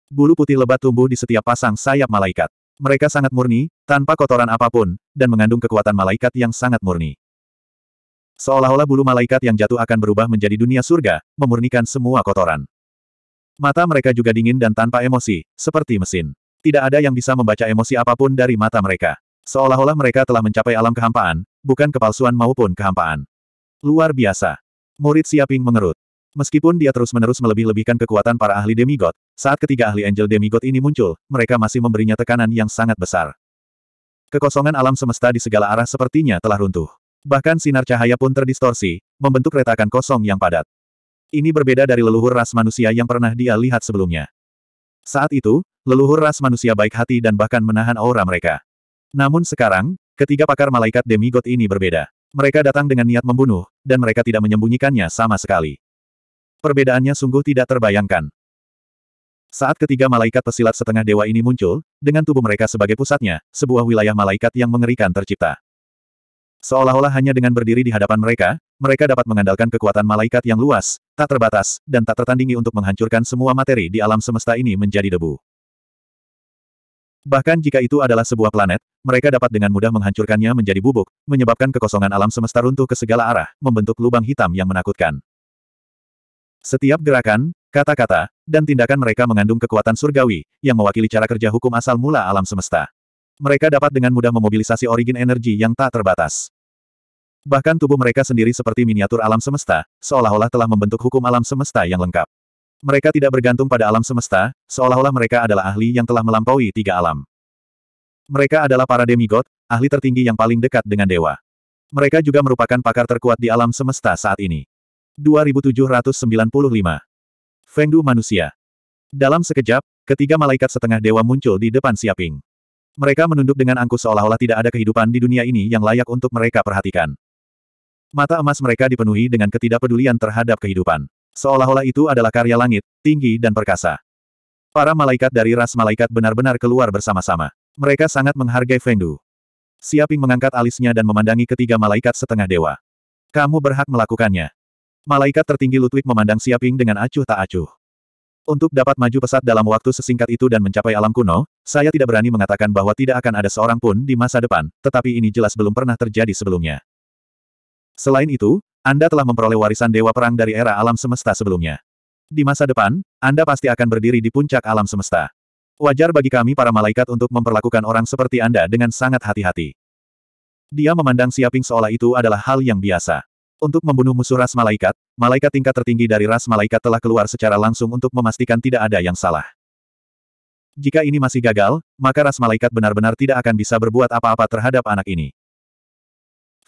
Bulu putih lebat tumbuh di setiap pasang sayap malaikat. Mereka sangat murni, tanpa kotoran apapun, dan mengandung kekuatan malaikat yang sangat murni. Seolah-olah bulu malaikat yang jatuh akan berubah menjadi dunia surga, memurnikan semua kotoran. Mata mereka juga dingin dan tanpa emosi, seperti mesin. Tidak ada yang bisa membaca emosi apapun dari mata mereka. Seolah-olah mereka telah mencapai alam kehampaan, bukan kepalsuan maupun kehampaan. Luar biasa. Murid Siaping mengerut. Meskipun dia terus-menerus melebih-lebihkan kekuatan para ahli demigod, saat ketiga ahli Angel demigod ini muncul, mereka masih memberinya tekanan yang sangat besar. Kekosongan alam semesta di segala arah sepertinya telah runtuh. Bahkan sinar cahaya pun terdistorsi, membentuk retakan kosong yang padat. Ini berbeda dari leluhur ras manusia yang pernah dia lihat sebelumnya. Saat itu, leluhur ras manusia baik hati dan bahkan menahan aura mereka. Namun sekarang, ketiga pakar malaikat demigod ini berbeda. Mereka datang dengan niat membunuh, dan mereka tidak menyembunyikannya sama sekali. Perbedaannya sungguh tidak terbayangkan. Saat ketiga malaikat pesilat setengah dewa ini muncul, dengan tubuh mereka sebagai pusatnya, sebuah wilayah malaikat yang mengerikan tercipta. Seolah-olah hanya dengan berdiri di hadapan mereka, mereka dapat mengandalkan kekuatan malaikat yang luas, tak terbatas, dan tak tertandingi untuk menghancurkan semua materi di alam semesta ini menjadi debu. Bahkan jika itu adalah sebuah planet, mereka dapat dengan mudah menghancurkannya menjadi bubuk, menyebabkan kekosongan alam semesta runtuh ke segala arah, membentuk lubang hitam yang menakutkan. Setiap gerakan, kata-kata, dan tindakan mereka mengandung kekuatan surgawi, yang mewakili cara kerja hukum asal mula alam semesta. Mereka dapat dengan mudah memobilisasi origin energi yang tak terbatas. Bahkan tubuh mereka sendiri seperti miniatur alam semesta, seolah-olah telah membentuk hukum alam semesta yang lengkap. Mereka tidak bergantung pada alam semesta, seolah-olah mereka adalah ahli yang telah melampaui tiga alam. Mereka adalah para demigod, ahli tertinggi yang paling dekat dengan dewa. Mereka juga merupakan pakar terkuat di alam semesta saat ini. 2795 Fengdu Manusia Dalam sekejap, ketiga malaikat setengah dewa muncul di depan Siaping. Mereka menunduk dengan angkuh seolah-olah tidak ada kehidupan di dunia ini yang layak untuk mereka perhatikan. Mata emas mereka dipenuhi dengan ketidakpedulian terhadap kehidupan. Seolah-olah itu adalah karya langit, tinggi dan perkasa. Para malaikat dari ras malaikat benar-benar keluar bersama-sama. Mereka sangat menghargai Fengdu. Siaping mengangkat alisnya dan memandangi ketiga malaikat setengah dewa. Kamu berhak melakukannya. Malaikat tertinggi Ludwig memandang Siaping dengan acuh tak acuh. Untuk dapat maju pesat dalam waktu sesingkat itu dan mencapai alam kuno, saya tidak berani mengatakan bahwa tidak akan ada seorang pun di masa depan, tetapi ini jelas belum pernah terjadi sebelumnya. Selain itu, anda telah memperoleh warisan Dewa Perang dari era alam semesta sebelumnya. Di masa depan, Anda pasti akan berdiri di puncak alam semesta. Wajar bagi kami para malaikat untuk memperlakukan orang seperti Anda dengan sangat hati-hati. Dia memandang Siaping seolah itu adalah hal yang biasa. Untuk membunuh musuh ras malaikat, malaikat tingkat tertinggi dari ras malaikat telah keluar secara langsung untuk memastikan tidak ada yang salah. Jika ini masih gagal, maka ras malaikat benar-benar tidak akan bisa berbuat apa-apa terhadap anak ini.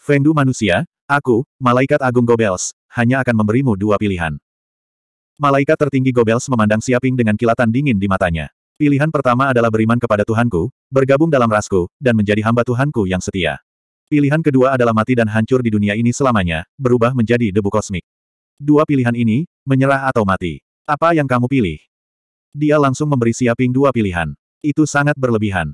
Fengdu manusia, aku, malaikat agung Gobels, hanya akan memberimu dua pilihan. Malaikat tertinggi Gobels memandang Siaping dengan kilatan dingin di matanya. Pilihan pertama adalah beriman kepada Tuhanku, bergabung dalam rasku, dan menjadi hamba Tuhanku yang setia. Pilihan kedua adalah mati dan hancur di dunia ini selamanya, berubah menjadi debu kosmik. Dua pilihan ini, menyerah atau mati. Apa yang kamu pilih? Dia langsung memberi Siaping dua pilihan. Itu sangat berlebihan.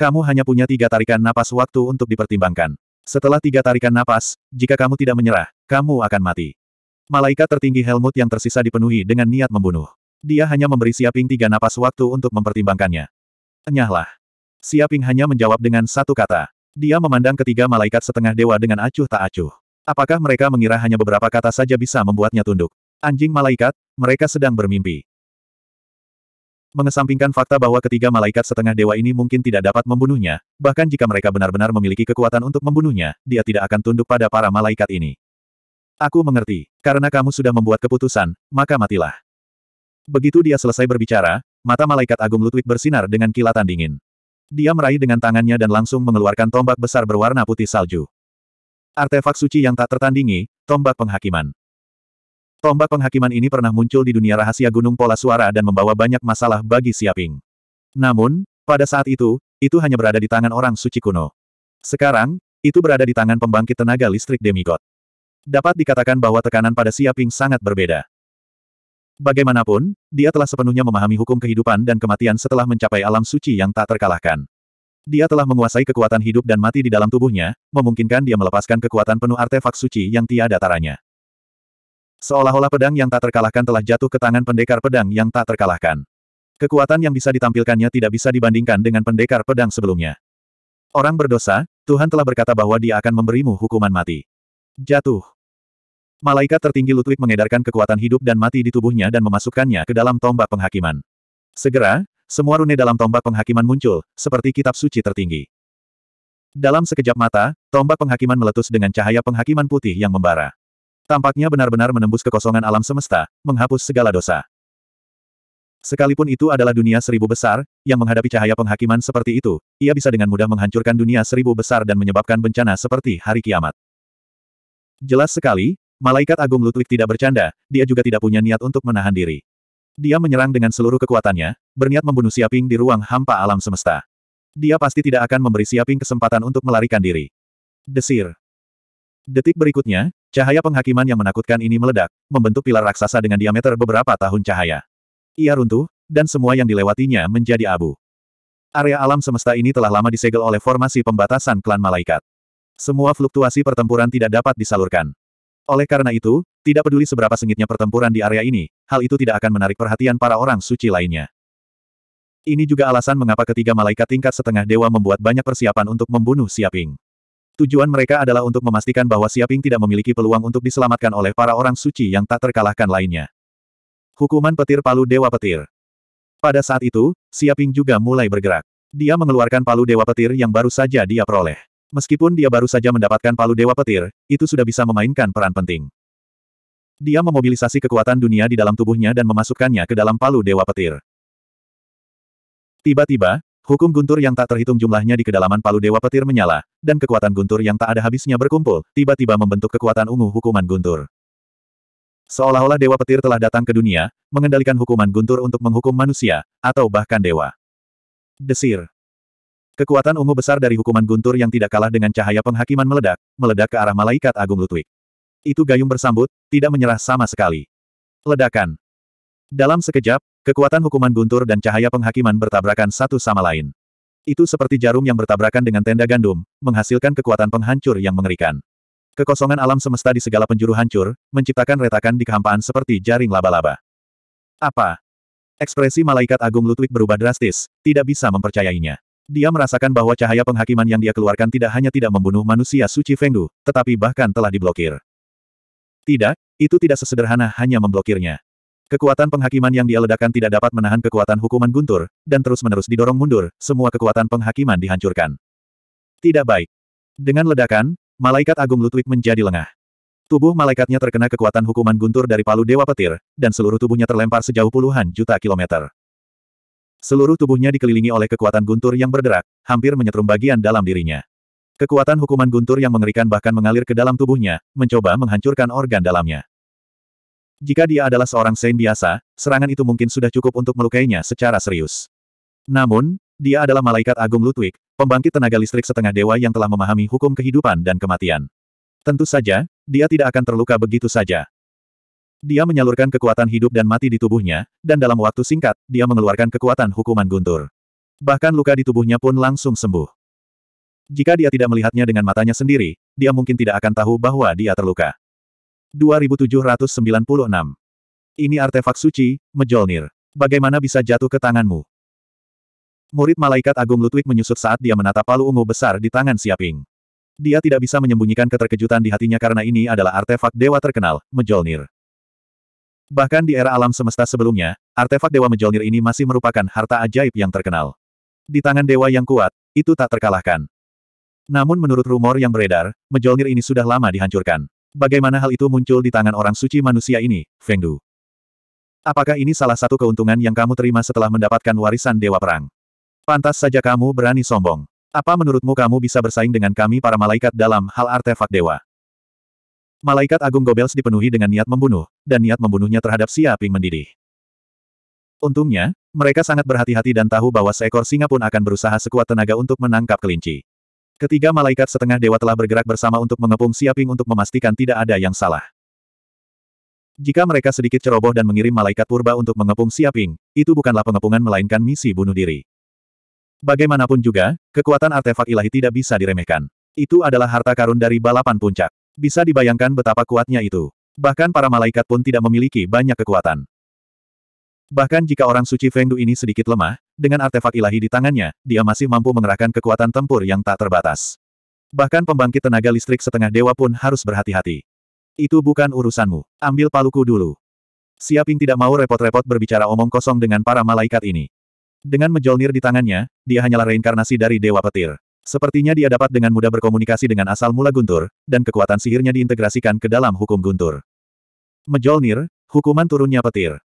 Kamu hanya punya tiga tarikan napas waktu untuk dipertimbangkan. Setelah tiga tarikan napas, jika kamu tidak menyerah, kamu akan mati. Malaikat tertinggi Helmut yang tersisa dipenuhi dengan niat membunuh. Dia hanya memberi Siaping tiga napas waktu untuk mempertimbangkannya. Enyahlah. Siaping hanya menjawab dengan satu kata. Dia memandang ketiga malaikat setengah dewa dengan acuh tak acuh. Apakah mereka mengira hanya beberapa kata saja bisa membuatnya tunduk? Anjing malaikat, mereka sedang bermimpi. Mengesampingkan fakta bahwa ketiga malaikat setengah dewa ini mungkin tidak dapat membunuhnya, bahkan jika mereka benar-benar memiliki kekuatan untuk membunuhnya, dia tidak akan tunduk pada para malaikat ini. Aku mengerti, karena kamu sudah membuat keputusan, maka matilah. Begitu dia selesai berbicara, mata malaikat agung Ludwig bersinar dengan kilatan dingin. Dia meraih dengan tangannya dan langsung mengeluarkan tombak besar berwarna putih salju. Artefak suci yang tak tertandingi, tombak penghakiman. Tombak penghakiman ini pernah muncul di dunia rahasia Gunung Pola Suara dan membawa banyak masalah bagi Siaping. Namun, pada saat itu, itu hanya berada di tangan orang suci kuno. Sekarang, itu berada di tangan pembangkit tenaga listrik demigod. Dapat dikatakan bahwa tekanan pada Siaping sangat berbeda. Bagaimanapun, dia telah sepenuhnya memahami hukum kehidupan dan kematian setelah mencapai alam suci yang tak terkalahkan. Dia telah menguasai kekuatan hidup dan mati di dalam tubuhnya, memungkinkan dia melepaskan kekuatan penuh artefak suci yang tiada taranya. Seolah-olah pedang yang tak terkalahkan telah jatuh ke tangan pendekar pedang yang tak terkalahkan. Kekuatan yang bisa ditampilkannya tidak bisa dibandingkan dengan pendekar pedang sebelumnya. Orang berdosa, Tuhan telah berkata bahwa dia akan memberimu hukuman mati. Jatuh. Malaikat tertinggi Ludwig mengedarkan kekuatan hidup dan mati di tubuhnya dan memasukkannya ke dalam tombak penghakiman. Segera, semua rune dalam tombak penghakiman muncul, seperti kitab suci tertinggi. Dalam sekejap mata, tombak penghakiman meletus dengan cahaya penghakiman putih yang membara. Tampaknya benar-benar menembus kekosongan alam semesta, menghapus segala dosa. Sekalipun itu adalah dunia seribu besar, yang menghadapi cahaya penghakiman seperti itu, ia bisa dengan mudah menghancurkan dunia seribu besar dan menyebabkan bencana seperti hari kiamat. Jelas sekali, Malaikat Agung Ludwig tidak bercanda, dia juga tidak punya niat untuk menahan diri. Dia menyerang dengan seluruh kekuatannya, berniat membunuh Siaping di ruang hampa alam semesta. Dia pasti tidak akan memberi Siaping kesempatan untuk melarikan diri. Desir. Detik berikutnya, cahaya penghakiman yang menakutkan ini meledak, membentuk pilar raksasa dengan diameter beberapa tahun cahaya. Ia runtuh, dan semua yang dilewatinya menjadi abu. Area alam semesta ini telah lama disegel oleh formasi pembatasan klan malaikat. Semua fluktuasi pertempuran tidak dapat disalurkan. Oleh karena itu, tidak peduli seberapa sengitnya pertempuran di area ini, hal itu tidak akan menarik perhatian para orang suci lainnya. Ini juga alasan mengapa ketiga malaikat tingkat setengah dewa membuat banyak persiapan untuk membunuh Siaping. Tujuan mereka adalah untuk memastikan bahwa Siaping tidak memiliki peluang untuk diselamatkan oleh para orang suci yang tak terkalahkan lainnya. Hukuman petir palu Dewa Petir Pada saat itu, Siaping juga mulai bergerak. Dia mengeluarkan palu Dewa Petir yang baru saja dia peroleh. Meskipun dia baru saja mendapatkan palu Dewa Petir, itu sudah bisa memainkan peran penting. Dia memobilisasi kekuatan dunia di dalam tubuhnya dan memasukkannya ke dalam palu Dewa Petir. Tiba-tiba, Hukum guntur yang tak terhitung jumlahnya di kedalaman palu Dewa Petir menyala, dan kekuatan guntur yang tak ada habisnya berkumpul, tiba-tiba membentuk kekuatan ungu hukuman guntur. Seolah-olah Dewa Petir telah datang ke dunia, mengendalikan hukuman guntur untuk menghukum manusia, atau bahkan dewa. Desir. Kekuatan ungu besar dari hukuman guntur yang tidak kalah dengan cahaya penghakiman meledak, meledak ke arah malaikat agung lutwik. Itu gayung bersambut, tidak menyerah sama sekali. Ledakan. Dalam sekejap, Kekuatan hukuman guntur dan cahaya penghakiman bertabrakan satu sama lain. Itu seperti jarum yang bertabrakan dengan tenda gandum, menghasilkan kekuatan penghancur yang mengerikan. Kekosongan alam semesta di segala penjuru hancur, menciptakan retakan di kehampaan seperti jaring laba-laba. Apa? Ekspresi malaikat agung Ludwig berubah drastis, tidak bisa mempercayainya. Dia merasakan bahwa cahaya penghakiman yang dia keluarkan tidak hanya tidak membunuh manusia suci Fengdu, tetapi bahkan telah diblokir. Tidak, itu tidak sesederhana hanya memblokirnya. Kekuatan penghakiman yang dia ledakan tidak dapat menahan kekuatan hukuman guntur, dan terus-menerus didorong mundur, semua kekuatan penghakiman dihancurkan. Tidak baik. Dengan ledakan, Malaikat Agung Lutwik menjadi lengah. Tubuh malaikatnya terkena kekuatan hukuman guntur dari palu Dewa Petir, dan seluruh tubuhnya terlempar sejauh puluhan juta kilometer. Seluruh tubuhnya dikelilingi oleh kekuatan guntur yang berderak, hampir menyetrum bagian dalam dirinya. Kekuatan hukuman guntur yang mengerikan bahkan mengalir ke dalam tubuhnya, mencoba menghancurkan organ dalamnya. Jika dia adalah seorang Saint biasa, serangan itu mungkin sudah cukup untuk melukainya secara serius. Namun, dia adalah malaikat agung Ludwig, pembangkit tenaga listrik setengah dewa yang telah memahami hukum kehidupan dan kematian. Tentu saja, dia tidak akan terluka begitu saja. Dia menyalurkan kekuatan hidup dan mati di tubuhnya, dan dalam waktu singkat, dia mengeluarkan kekuatan hukuman guntur. Bahkan luka di tubuhnya pun langsung sembuh. Jika dia tidak melihatnya dengan matanya sendiri, dia mungkin tidak akan tahu bahwa dia terluka. 2796. Ini artefak suci, Mjolnir. Bagaimana bisa jatuh ke tanganmu? Murid malaikat agung Ludwig menyusut saat dia menatap palu ungu besar di tangan Siaping. Dia tidak bisa menyembunyikan keterkejutan di hatinya karena ini adalah artefak dewa terkenal, Mjolnir. Bahkan di era alam semesta sebelumnya, artefak Dewa Mjolnir ini masih merupakan harta ajaib yang terkenal. Di tangan Dewa yang kuat, itu tak terkalahkan. Namun menurut rumor yang beredar, Mjolnir ini sudah lama dihancurkan bagaimana hal itu muncul di tangan orang suci manusia ini, Feng Du? Apakah ini salah satu keuntungan yang kamu terima setelah mendapatkan warisan Dewa Perang? Pantas saja kamu berani sombong. Apa menurutmu kamu bisa bersaing dengan kami para malaikat dalam hal artefak dewa? Malaikat Agung Gobels dipenuhi dengan niat membunuh, dan niat membunuhnya terhadap Siaping mendidih. Untungnya, mereka sangat berhati-hati dan tahu bahwa seekor singa pun akan berusaha sekuat tenaga untuk menangkap kelinci. Ketiga malaikat setengah dewa telah bergerak bersama untuk mengepung Siaping untuk memastikan tidak ada yang salah. Jika mereka sedikit ceroboh dan mengirim malaikat purba untuk mengepung Siaping, itu bukanlah pengepungan melainkan misi bunuh diri. Bagaimanapun juga, kekuatan artefak ilahi tidak bisa diremehkan. Itu adalah harta karun dari balapan puncak. Bisa dibayangkan betapa kuatnya itu. Bahkan para malaikat pun tidak memiliki banyak kekuatan. Bahkan jika orang suci Feng ini sedikit lemah, dengan artefak ilahi di tangannya, dia masih mampu mengerahkan kekuatan tempur yang tak terbatas. Bahkan pembangkit tenaga listrik setengah dewa pun harus berhati-hati. Itu bukan urusanmu. Ambil paluku dulu. Siaping tidak mau repot-repot berbicara omong kosong dengan para malaikat ini. Dengan mejolnir di tangannya, dia hanyalah reinkarnasi dari Dewa Petir. Sepertinya dia dapat dengan mudah berkomunikasi dengan asal mula Guntur, dan kekuatan sihirnya diintegrasikan ke dalam hukum Guntur. Mejolnir, hukuman turunnya petir.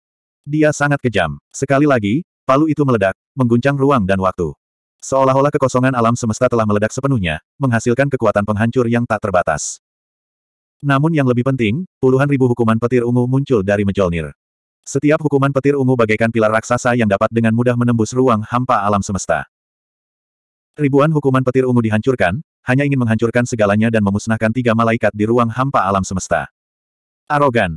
Dia sangat kejam. Sekali lagi, palu itu meledak, mengguncang ruang dan waktu. Seolah-olah kekosongan alam semesta telah meledak sepenuhnya, menghasilkan kekuatan penghancur yang tak terbatas. Namun yang lebih penting, puluhan ribu hukuman petir ungu muncul dari Mjolnir. Setiap hukuman petir ungu bagaikan pilar raksasa yang dapat dengan mudah menembus ruang hampa alam semesta. Ribuan hukuman petir ungu dihancurkan, hanya ingin menghancurkan segalanya dan memusnahkan tiga malaikat di ruang hampa alam semesta. Arogan.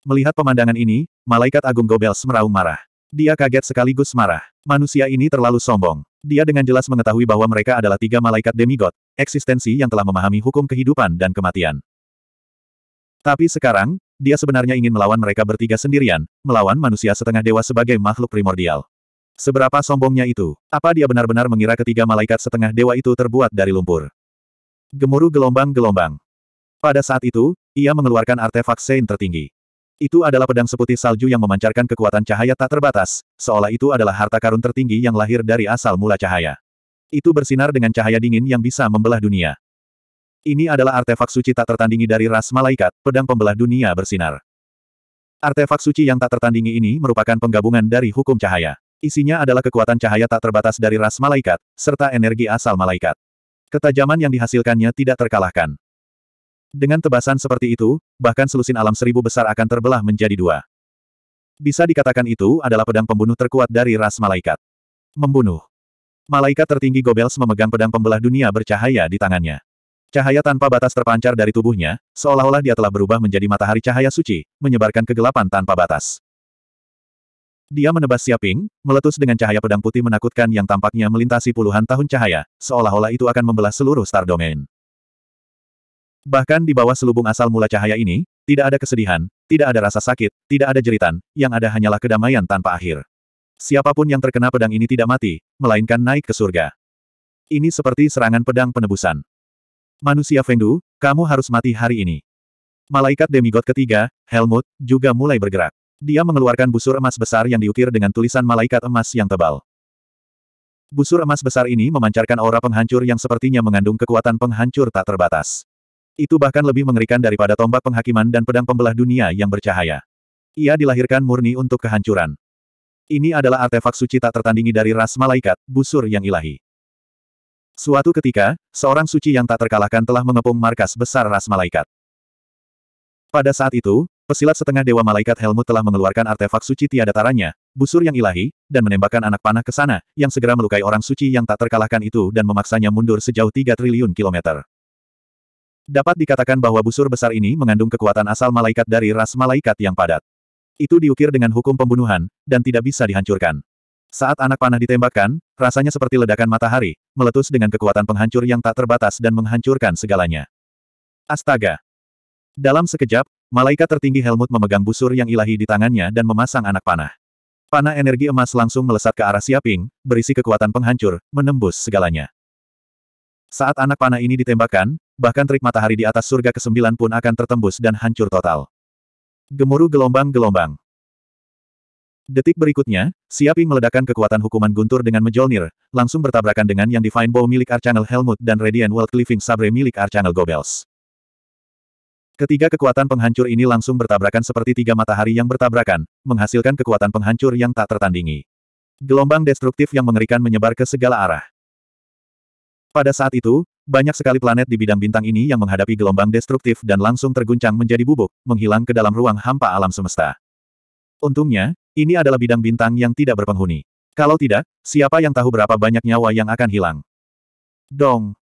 Melihat pemandangan ini, Malaikat Agung Gobels meraung marah. Dia kaget sekaligus marah. Manusia ini terlalu sombong. Dia dengan jelas mengetahui bahwa mereka adalah tiga malaikat demigod, eksistensi yang telah memahami hukum kehidupan dan kematian. Tapi sekarang, dia sebenarnya ingin melawan mereka bertiga sendirian, melawan manusia setengah dewa sebagai makhluk primordial. Seberapa sombongnya itu? Apa dia benar-benar mengira ketiga malaikat setengah dewa itu terbuat dari lumpur? Gemuruh gelombang-gelombang. Pada saat itu, ia mengeluarkan artefak sein tertinggi. Itu adalah pedang seputih salju yang memancarkan kekuatan cahaya tak terbatas, seolah itu adalah harta karun tertinggi yang lahir dari asal mula cahaya. Itu bersinar dengan cahaya dingin yang bisa membelah dunia. Ini adalah artefak suci tak tertandingi dari ras malaikat, pedang pembelah dunia bersinar. Artefak suci yang tak tertandingi ini merupakan penggabungan dari hukum cahaya. Isinya adalah kekuatan cahaya tak terbatas dari ras malaikat, serta energi asal malaikat. Ketajaman yang dihasilkannya tidak terkalahkan. Dengan tebasan seperti itu, bahkan selusin alam seribu besar akan terbelah menjadi dua. Bisa dikatakan itu adalah pedang pembunuh terkuat dari ras malaikat. Membunuh. Malaikat tertinggi Gobels memegang pedang pembelah dunia bercahaya di tangannya. Cahaya tanpa batas terpancar dari tubuhnya, seolah-olah dia telah berubah menjadi matahari cahaya suci, menyebarkan kegelapan tanpa batas. Dia menebas Siaping, meletus dengan cahaya pedang putih menakutkan yang tampaknya melintasi puluhan tahun cahaya, seolah-olah itu akan membelah seluruh Star Domain. Bahkan di bawah selubung asal mula cahaya ini, tidak ada kesedihan, tidak ada rasa sakit, tidak ada jeritan, yang ada hanyalah kedamaian tanpa akhir. Siapapun yang terkena pedang ini tidak mati, melainkan naik ke surga. Ini seperti serangan pedang penebusan. Manusia Fengdu, kamu harus mati hari ini. Malaikat demigod ketiga, Helmut, juga mulai bergerak. Dia mengeluarkan busur emas besar yang diukir dengan tulisan malaikat emas yang tebal. Busur emas besar ini memancarkan aura penghancur yang sepertinya mengandung kekuatan penghancur tak terbatas. Itu bahkan lebih mengerikan daripada tombak penghakiman dan pedang pembelah dunia yang bercahaya. Ia dilahirkan murni untuk kehancuran. Ini adalah artefak suci tak tertandingi dari ras malaikat, busur yang ilahi. Suatu ketika, seorang suci yang tak terkalahkan telah mengepung markas besar ras malaikat. Pada saat itu, pesilat setengah dewa malaikat Helmut telah mengeluarkan artefak suci tiada taranya, busur yang ilahi, dan menembakkan anak panah ke sana, yang segera melukai orang suci yang tak terkalahkan itu dan memaksanya mundur sejauh 3 triliun kilometer. Dapat dikatakan bahwa busur besar ini mengandung kekuatan asal malaikat dari ras malaikat yang padat. Itu diukir dengan hukum pembunuhan, dan tidak bisa dihancurkan. Saat anak panah ditembakkan, rasanya seperti ledakan matahari, meletus dengan kekuatan penghancur yang tak terbatas dan menghancurkan segalanya. Astaga! Dalam sekejap, malaikat tertinggi Helmut memegang busur yang ilahi di tangannya dan memasang anak panah. Panah energi emas langsung melesat ke arah Siaping, berisi kekuatan penghancur, menembus segalanya. Saat anak panah ini ditembakkan, bahkan trik matahari di atas surga ke-9 pun akan tertembus dan hancur total. Gemuruh gelombang-gelombang. Detik berikutnya, Siaping meledakkan kekuatan hukuman guntur dengan Mjolnir, langsung bertabrakan dengan yang Divine Bow milik Archangel Helmut dan Radiant World Cleaving Sabre milik Archangel Gobels. Ketiga kekuatan penghancur ini langsung bertabrakan seperti tiga matahari yang bertabrakan, menghasilkan kekuatan penghancur yang tak tertandingi. Gelombang destruktif yang mengerikan menyebar ke segala arah. Pada saat itu, banyak sekali planet di bidang bintang ini yang menghadapi gelombang destruktif dan langsung terguncang menjadi bubuk, menghilang ke dalam ruang hampa alam semesta. Untungnya, ini adalah bidang bintang yang tidak berpenghuni. Kalau tidak, siapa yang tahu berapa banyak nyawa yang akan hilang? Dong!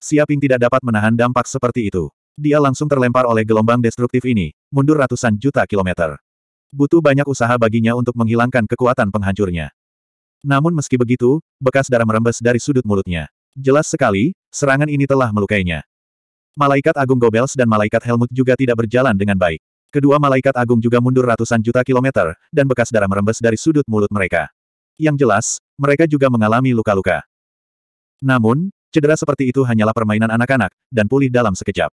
Siaping tidak dapat menahan dampak seperti itu. Dia langsung terlempar oleh gelombang destruktif ini, mundur ratusan juta kilometer. Butuh banyak usaha baginya untuk menghilangkan kekuatan penghancurnya. Namun meski begitu, bekas darah merembes dari sudut mulutnya. Jelas sekali, Serangan ini telah melukainya. Malaikat Agung Gobels dan Malaikat Helmut juga tidak berjalan dengan baik. Kedua Malaikat Agung juga mundur ratusan juta kilometer, dan bekas darah merembes dari sudut mulut mereka. Yang jelas, mereka juga mengalami luka-luka. Namun, cedera seperti itu hanyalah permainan anak-anak, dan pulih dalam sekejap.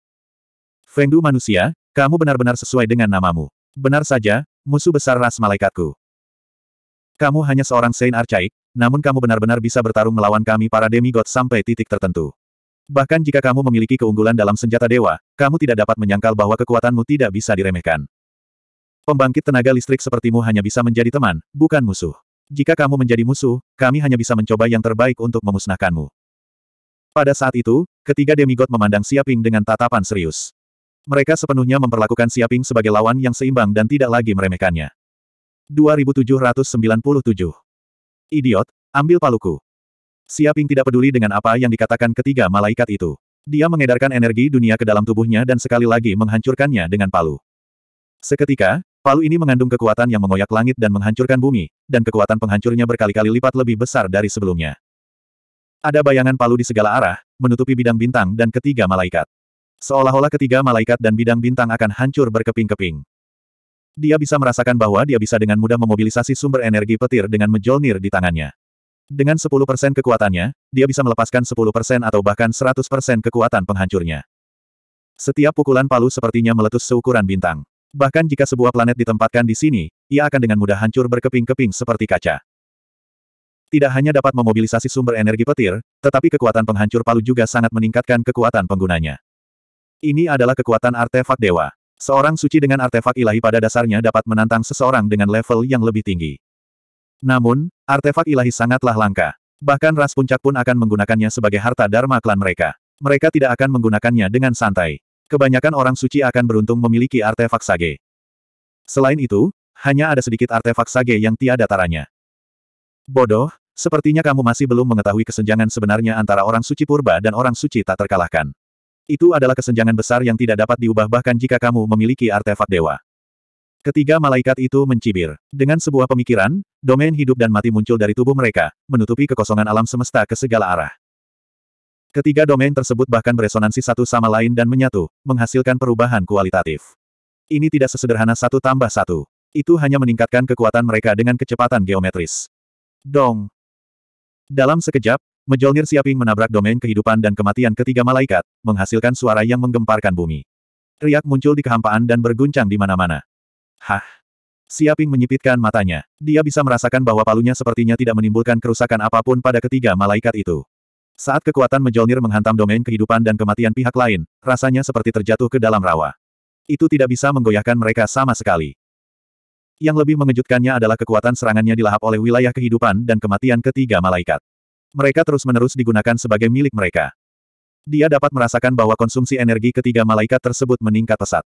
Fengdu manusia, kamu benar-benar sesuai dengan namamu. Benar saja, musuh besar ras malaikatku. Kamu hanya seorang Saint Archaik, namun kamu benar-benar bisa bertarung melawan kami para demigod sampai titik tertentu. Bahkan jika kamu memiliki keunggulan dalam senjata dewa, kamu tidak dapat menyangkal bahwa kekuatanmu tidak bisa diremehkan. Pembangkit tenaga listrik sepertimu hanya bisa menjadi teman, bukan musuh. Jika kamu menjadi musuh, kami hanya bisa mencoba yang terbaik untuk memusnahkanmu. Pada saat itu, ketiga demigod memandang Siaping dengan tatapan serius. Mereka sepenuhnya memperlakukan Siaping sebagai lawan yang seimbang dan tidak lagi meremehkannya. 2797. Idiot, ambil paluku. Siaping tidak peduli dengan apa yang dikatakan ketiga malaikat itu. Dia mengedarkan energi dunia ke dalam tubuhnya dan sekali lagi menghancurkannya dengan palu. Seketika, palu ini mengandung kekuatan yang mengoyak langit dan menghancurkan bumi, dan kekuatan penghancurnya berkali-kali lipat lebih besar dari sebelumnya. Ada bayangan palu di segala arah, menutupi bidang bintang dan ketiga malaikat. Seolah-olah ketiga malaikat dan bidang bintang akan hancur berkeping-keping. Dia bisa merasakan bahwa dia bisa dengan mudah memobilisasi sumber energi petir dengan Mjolnir di tangannya. Dengan 10% kekuatannya, dia bisa melepaskan 10% atau bahkan 100% kekuatan penghancurnya. Setiap pukulan palu sepertinya meletus seukuran bintang. Bahkan jika sebuah planet ditempatkan di sini, ia akan dengan mudah hancur berkeping-keping seperti kaca. Tidak hanya dapat memobilisasi sumber energi petir, tetapi kekuatan penghancur palu juga sangat meningkatkan kekuatan penggunanya. Ini adalah kekuatan artefak dewa. Seorang suci dengan artefak ilahi pada dasarnya dapat menantang seseorang dengan level yang lebih tinggi. Namun, artefak ilahi sangatlah langka. Bahkan ras puncak pun akan menggunakannya sebagai harta dharma klan mereka. Mereka tidak akan menggunakannya dengan santai. Kebanyakan orang suci akan beruntung memiliki artefak sage. Selain itu, hanya ada sedikit artefak sage yang tiada taranya. Bodoh, sepertinya kamu masih belum mengetahui kesenjangan sebenarnya antara orang suci purba dan orang suci tak terkalahkan. Itu adalah kesenjangan besar yang tidak dapat diubah bahkan jika kamu memiliki artefak dewa. Ketiga malaikat itu mencibir. Dengan sebuah pemikiran, domain hidup dan mati muncul dari tubuh mereka, menutupi kekosongan alam semesta ke segala arah. Ketiga domain tersebut bahkan beresonansi satu sama lain dan menyatu, menghasilkan perubahan kualitatif. Ini tidak sesederhana satu tambah satu. Itu hanya meningkatkan kekuatan mereka dengan kecepatan geometris. Dong! Dalam sekejap, Mejolnir Siaping menabrak domain kehidupan dan kematian ketiga malaikat, menghasilkan suara yang menggemparkan bumi. Riak muncul di kehampaan dan berguncang di mana-mana. Hah! Siaping menyipitkan matanya. Dia bisa merasakan bahwa palunya sepertinya tidak menimbulkan kerusakan apapun pada ketiga malaikat itu. Saat kekuatan Mjolnir menghantam domain kehidupan dan kematian pihak lain, rasanya seperti terjatuh ke dalam rawa. Itu tidak bisa menggoyahkan mereka sama sekali. Yang lebih mengejutkannya adalah kekuatan serangannya dilahap oleh wilayah kehidupan dan kematian ketiga malaikat. Mereka terus-menerus digunakan sebagai milik mereka. Dia dapat merasakan bahwa konsumsi energi ketiga malaikat tersebut meningkat pesat.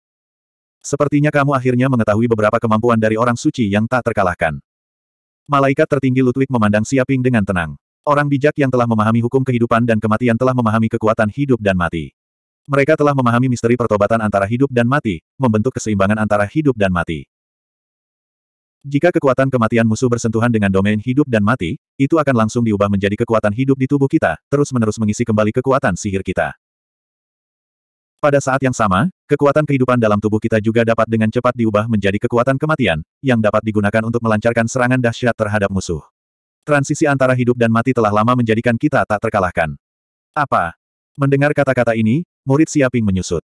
Sepertinya kamu akhirnya mengetahui beberapa kemampuan dari orang suci yang tak terkalahkan. Malaikat tertinggi Ludwig memandang Siaping dengan tenang. Orang bijak yang telah memahami hukum kehidupan dan kematian telah memahami kekuatan hidup dan mati. Mereka telah memahami misteri pertobatan antara hidup dan mati, membentuk keseimbangan antara hidup dan mati. Jika kekuatan kematian musuh bersentuhan dengan domain hidup dan mati, itu akan langsung diubah menjadi kekuatan hidup di tubuh kita, terus-menerus mengisi kembali kekuatan sihir kita. Pada saat yang sama, Kekuatan kehidupan dalam tubuh kita juga dapat dengan cepat diubah menjadi kekuatan kematian, yang dapat digunakan untuk melancarkan serangan dahsyat terhadap musuh. Transisi antara hidup dan mati telah lama menjadikan kita tak terkalahkan. Apa? Mendengar kata-kata ini, murid Siaping menyusut.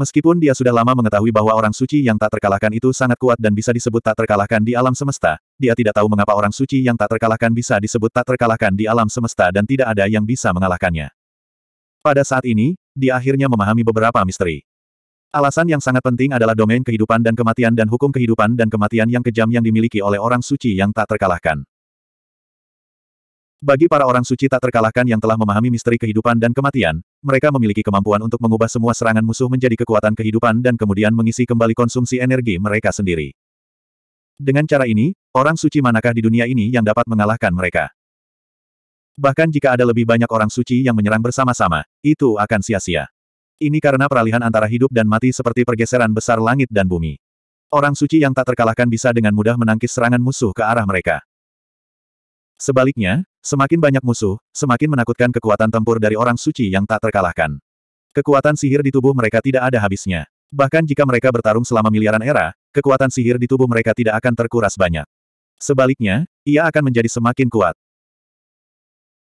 Meskipun dia sudah lama mengetahui bahwa orang suci yang tak terkalahkan itu sangat kuat dan bisa disebut tak terkalahkan di alam semesta, dia tidak tahu mengapa orang suci yang tak terkalahkan bisa disebut tak terkalahkan di alam semesta dan tidak ada yang bisa mengalahkannya. Pada saat ini, dia akhirnya memahami beberapa misteri. Alasan yang sangat penting adalah domain kehidupan dan kematian dan hukum kehidupan dan kematian yang kejam yang dimiliki oleh orang suci yang tak terkalahkan. Bagi para orang suci tak terkalahkan yang telah memahami misteri kehidupan dan kematian, mereka memiliki kemampuan untuk mengubah semua serangan musuh menjadi kekuatan kehidupan dan kemudian mengisi kembali konsumsi energi mereka sendiri. Dengan cara ini, orang suci manakah di dunia ini yang dapat mengalahkan mereka? Bahkan jika ada lebih banyak orang suci yang menyerang bersama-sama, itu akan sia-sia. Ini karena peralihan antara hidup dan mati seperti pergeseran besar langit dan bumi. Orang suci yang tak terkalahkan bisa dengan mudah menangkis serangan musuh ke arah mereka. Sebaliknya, semakin banyak musuh, semakin menakutkan kekuatan tempur dari orang suci yang tak terkalahkan. Kekuatan sihir di tubuh mereka tidak ada habisnya. Bahkan jika mereka bertarung selama miliaran era, kekuatan sihir di tubuh mereka tidak akan terkuras banyak. Sebaliknya, ia akan menjadi semakin kuat.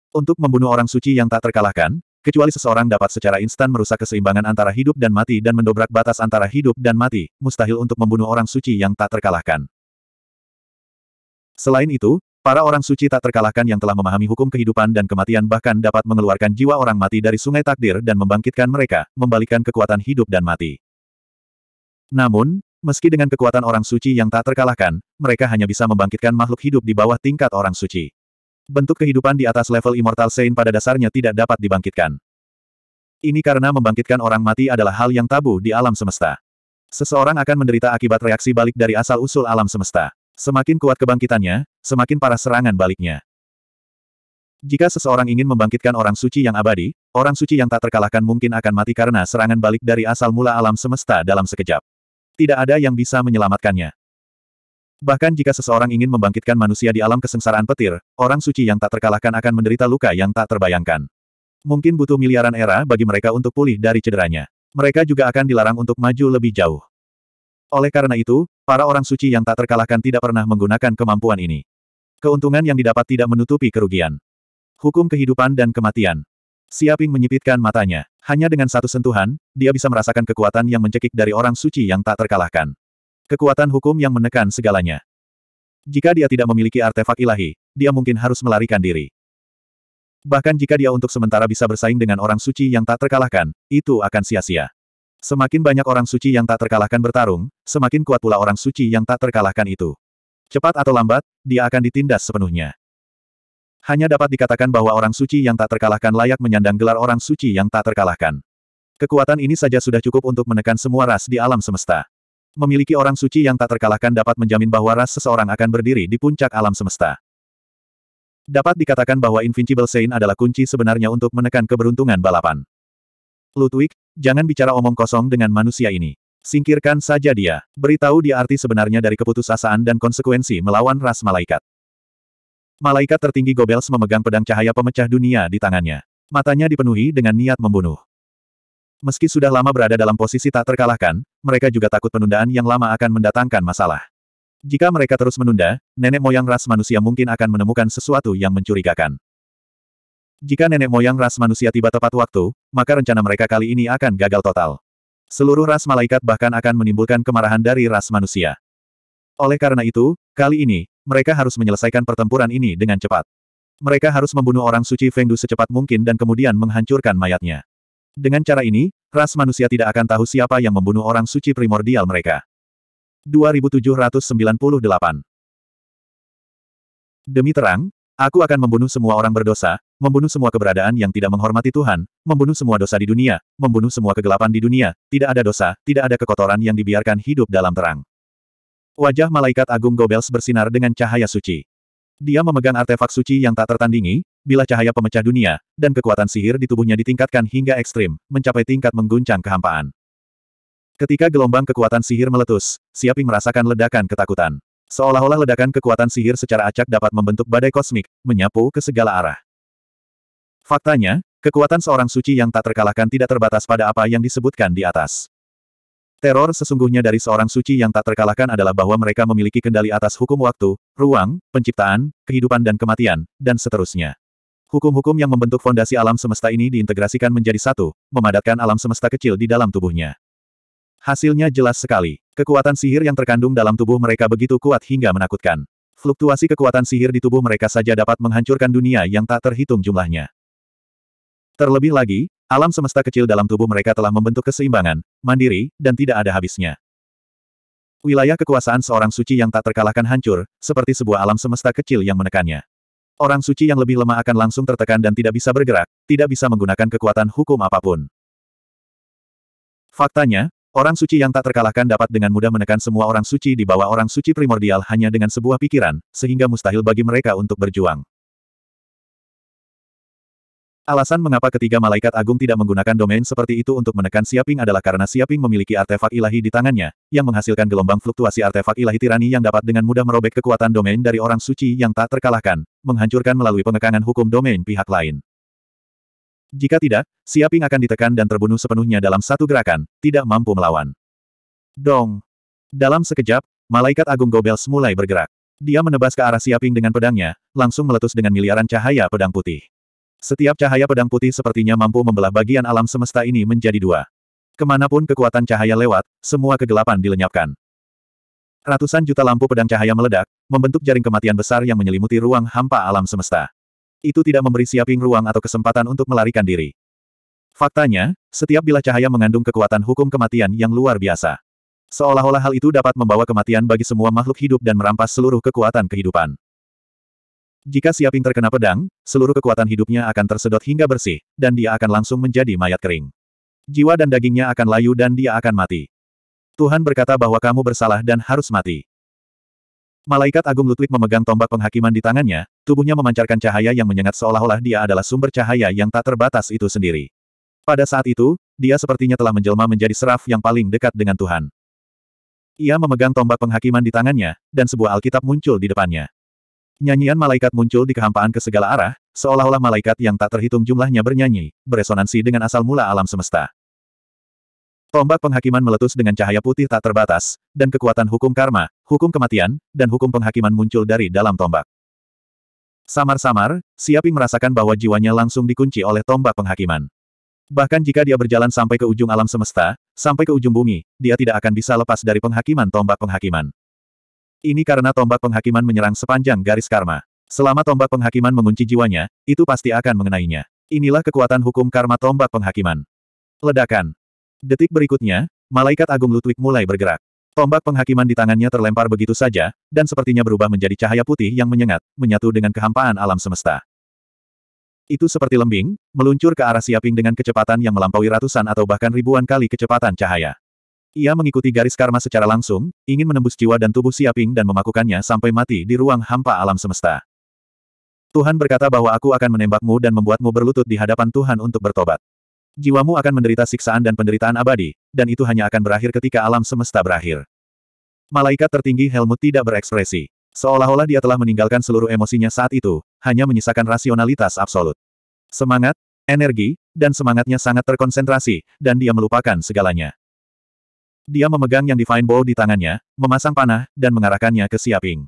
Untuk membunuh orang suci yang tak terkalahkan, kecuali seseorang dapat secara instan merusak keseimbangan antara hidup dan mati dan mendobrak batas antara hidup dan mati, mustahil untuk membunuh orang suci yang tak terkalahkan. Selain itu, para orang suci tak terkalahkan yang telah memahami hukum kehidupan dan kematian bahkan dapat mengeluarkan jiwa orang mati dari sungai takdir dan membangkitkan mereka, membalikan kekuatan hidup dan mati. Namun, meski dengan kekuatan orang suci yang tak terkalahkan, mereka hanya bisa membangkitkan makhluk hidup di bawah tingkat orang suci. Bentuk kehidupan di atas level Immortal Saint pada dasarnya tidak dapat dibangkitkan. Ini karena membangkitkan orang mati adalah hal yang tabu di alam semesta. Seseorang akan menderita akibat reaksi balik dari asal-usul alam semesta. Semakin kuat kebangkitannya, semakin parah serangan baliknya. Jika seseorang ingin membangkitkan orang suci yang abadi, orang suci yang tak terkalahkan mungkin akan mati karena serangan balik dari asal mula alam semesta dalam sekejap. Tidak ada yang bisa menyelamatkannya. Bahkan jika seseorang ingin membangkitkan manusia di alam kesengsaraan petir, orang suci yang tak terkalahkan akan menderita luka yang tak terbayangkan. Mungkin butuh miliaran era bagi mereka untuk pulih dari cederanya. Mereka juga akan dilarang untuk maju lebih jauh. Oleh karena itu, para orang suci yang tak terkalahkan tidak pernah menggunakan kemampuan ini. Keuntungan yang didapat tidak menutupi kerugian. Hukum kehidupan dan kematian. Siaping menyipitkan matanya. Hanya dengan satu sentuhan, dia bisa merasakan kekuatan yang mencekik dari orang suci yang tak terkalahkan. Kekuatan hukum yang menekan segalanya. Jika dia tidak memiliki artefak ilahi, dia mungkin harus melarikan diri. Bahkan jika dia untuk sementara bisa bersaing dengan orang suci yang tak terkalahkan, itu akan sia-sia. Semakin banyak orang suci yang tak terkalahkan bertarung, semakin kuat pula orang suci yang tak terkalahkan itu. Cepat atau lambat, dia akan ditindas sepenuhnya. Hanya dapat dikatakan bahwa orang suci yang tak terkalahkan layak menyandang gelar orang suci yang tak terkalahkan. Kekuatan ini saja sudah cukup untuk menekan semua ras di alam semesta. Memiliki orang suci yang tak terkalahkan dapat menjamin bahwa ras seseorang akan berdiri di puncak alam semesta. Dapat dikatakan bahwa Invincible Saint adalah kunci sebenarnya untuk menekan keberuntungan balapan. Ludwig, jangan bicara omong kosong dengan manusia ini. Singkirkan saja dia. Beritahu dia arti sebenarnya dari keputusasaan dan konsekuensi melawan ras malaikat. Malaikat tertinggi Gobels memegang pedang cahaya pemecah dunia di tangannya. Matanya dipenuhi dengan niat membunuh. Meski sudah lama berada dalam posisi tak terkalahkan, mereka juga takut penundaan yang lama akan mendatangkan masalah. Jika mereka terus menunda, nenek moyang ras manusia mungkin akan menemukan sesuatu yang mencurigakan. Jika nenek moyang ras manusia tiba tepat waktu, maka rencana mereka kali ini akan gagal total. Seluruh ras malaikat bahkan akan menimbulkan kemarahan dari ras manusia. Oleh karena itu, kali ini, mereka harus menyelesaikan pertempuran ini dengan cepat. Mereka harus membunuh orang suci Fengdu secepat mungkin dan kemudian menghancurkan mayatnya. Dengan cara ini, ras manusia tidak akan tahu siapa yang membunuh orang suci primordial mereka. 2798 Demi terang, aku akan membunuh semua orang berdosa, membunuh semua keberadaan yang tidak menghormati Tuhan, membunuh semua dosa di dunia, membunuh semua kegelapan di dunia, tidak ada dosa, tidak ada kekotoran yang dibiarkan hidup dalam terang. Wajah malaikat agung Gobels bersinar dengan cahaya suci. Dia memegang artefak suci yang tak tertandingi, bila cahaya pemecah dunia, dan kekuatan sihir di tubuhnya ditingkatkan hingga ekstrim, mencapai tingkat mengguncang kehampaan. Ketika gelombang kekuatan sihir meletus, Siaping merasakan ledakan ketakutan. Seolah-olah ledakan kekuatan sihir secara acak dapat membentuk badai kosmik, menyapu ke segala arah. Faktanya, kekuatan seorang suci yang tak terkalahkan tidak terbatas pada apa yang disebutkan di atas. Teror sesungguhnya dari seorang suci yang tak terkalahkan adalah bahwa mereka memiliki kendali atas hukum waktu, ruang, penciptaan, kehidupan dan kematian, dan seterusnya. Hukum-hukum yang membentuk fondasi alam semesta ini diintegrasikan menjadi satu, memadatkan alam semesta kecil di dalam tubuhnya. Hasilnya jelas sekali. Kekuatan sihir yang terkandung dalam tubuh mereka begitu kuat hingga menakutkan. Fluktuasi kekuatan sihir di tubuh mereka saja dapat menghancurkan dunia yang tak terhitung jumlahnya. Terlebih lagi, alam semesta kecil dalam tubuh mereka telah membentuk keseimbangan, mandiri, dan tidak ada habisnya. Wilayah kekuasaan seorang suci yang tak terkalahkan hancur, seperti sebuah alam semesta kecil yang menekannya. Orang suci yang lebih lemah akan langsung tertekan dan tidak bisa bergerak, tidak bisa menggunakan kekuatan hukum apapun. Faktanya, orang suci yang tak terkalahkan dapat dengan mudah menekan semua orang suci di bawah orang suci primordial hanya dengan sebuah pikiran, sehingga mustahil bagi mereka untuk berjuang. Alasan mengapa ketiga malaikat agung tidak menggunakan domain seperti itu untuk menekan Siaping adalah karena Siaping memiliki artefak ilahi di tangannya, yang menghasilkan gelombang fluktuasi artefak ilahi tirani yang dapat dengan mudah merobek kekuatan domain dari orang suci yang tak terkalahkan, menghancurkan melalui pengekangan hukum domain pihak lain. Jika tidak, Siaping akan ditekan dan terbunuh sepenuhnya dalam satu gerakan, tidak mampu melawan. Dong! Dalam sekejap, Malaikat Agung Gobel mulai bergerak. Dia menebas ke arah Siaping dengan pedangnya, langsung meletus dengan miliaran cahaya pedang putih. Setiap cahaya pedang putih sepertinya mampu membelah bagian alam semesta ini menjadi dua. Kemanapun kekuatan cahaya lewat, semua kegelapan dilenyapkan. Ratusan juta lampu pedang cahaya meledak, membentuk jaring kematian besar yang menyelimuti ruang hampa alam semesta. Itu tidak memberi siaping ruang atau kesempatan untuk melarikan diri. Faktanya, setiap bilah cahaya mengandung kekuatan hukum kematian yang luar biasa. Seolah-olah hal itu dapat membawa kematian bagi semua makhluk hidup dan merampas seluruh kekuatan kehidupan. Jika Siaping terkena pedang, seluruh kekuatan hidupnya akan tersedot hingga bersih, dan dia akan langsung menjadi mayat kering. Jiwa dan dagingnya akan layu dan dia akan mati. Tuhan berkata bahwa kamu bersalah dan harus mati. Malaikat Agung Ludwig memegang tombak penghakiman di tangannya, tubuhnya memancarkan cahaya yang menyengat seolah-olah dia adalah sumber cahaya yang tak terbatas itu sendiri. Pada saat itu, dia sepertinya telah menjelma menjadi seraf yang paling dekat dengan Tuhan. Ia memegang tombak penghakiman di tangannya, dan sebuah Alkitab muncul di depannya. Nyanyian malaikat muncul di kehampaan ke segala arah, seolah-olah malaikat yang tak terhitung jumlahnya bernyanyi, beresonansi dengan asal mula alam semesta. Tombak penghakiman meletus dengan cahaya putih tak terbatas, dan kekuatan hukum karma, hukum kematian, dan hukum penghakiman muncul dari dalam tombak. Samar-samar, Siaping merasakan bahwa jiwanya langsung dikunci oleh tombak penghakiman. Bahkan jika dia berjalan sampai ke ujung alam semesta, sampai ke ujung bumi, dia tidak akan bisa lepas dari penghakiman tombak penghakiman. Ini karena tombak penghakiman menyerang sepanjang garis karma. Selama tombak penghakiman mengunci jiwanya, itu pasti akan mengenainya. Inilah kekuatan hukum karma tombak penghakiman. Ledakan. Detik berikutnya, malaikat agung Ludwig mulai bergerak. Tombak penghakiman di tangannya terlempar begitu saja, dan sepertinya berubah menjadi cahaya putih yang menyengat, menyatu dengan kehampaan alam semesta. Itu seperti lembing, meluncur ke arah Siaping dengan kecepatan yang melampaui ratusan atau bahkan ribuan kali kecepatan cahaya. Ia mengikuti garis karma secara langsung, ingin menembus jiwa dan tubuh Siaping dan memakukannya sampai mati di ruang hampa alam semesta. Tuhan berkata bahwa aku akan menembakmu dan membuatmu berlutut di hadapan Tuhan untuk bertobat jiwamu akan menderita siksaan dan penderitaan abadi, dan itu hanya akan berakhir ketika alam semesta berakhir. Malaikat tertinggi Helmut tidak berekspresi. Seolah-olah dia telah meninggalkan seluruh emosinya saat itu, hanya menyisakan rasionalitas absolut. Semangat, energi, dan semangatnya sangat terkonsentrasi, dan dia melupakan segalanya. Dia memegang yang Divine Bow di tangannya, memasang panah, dan mengarahkannya ke Siaping.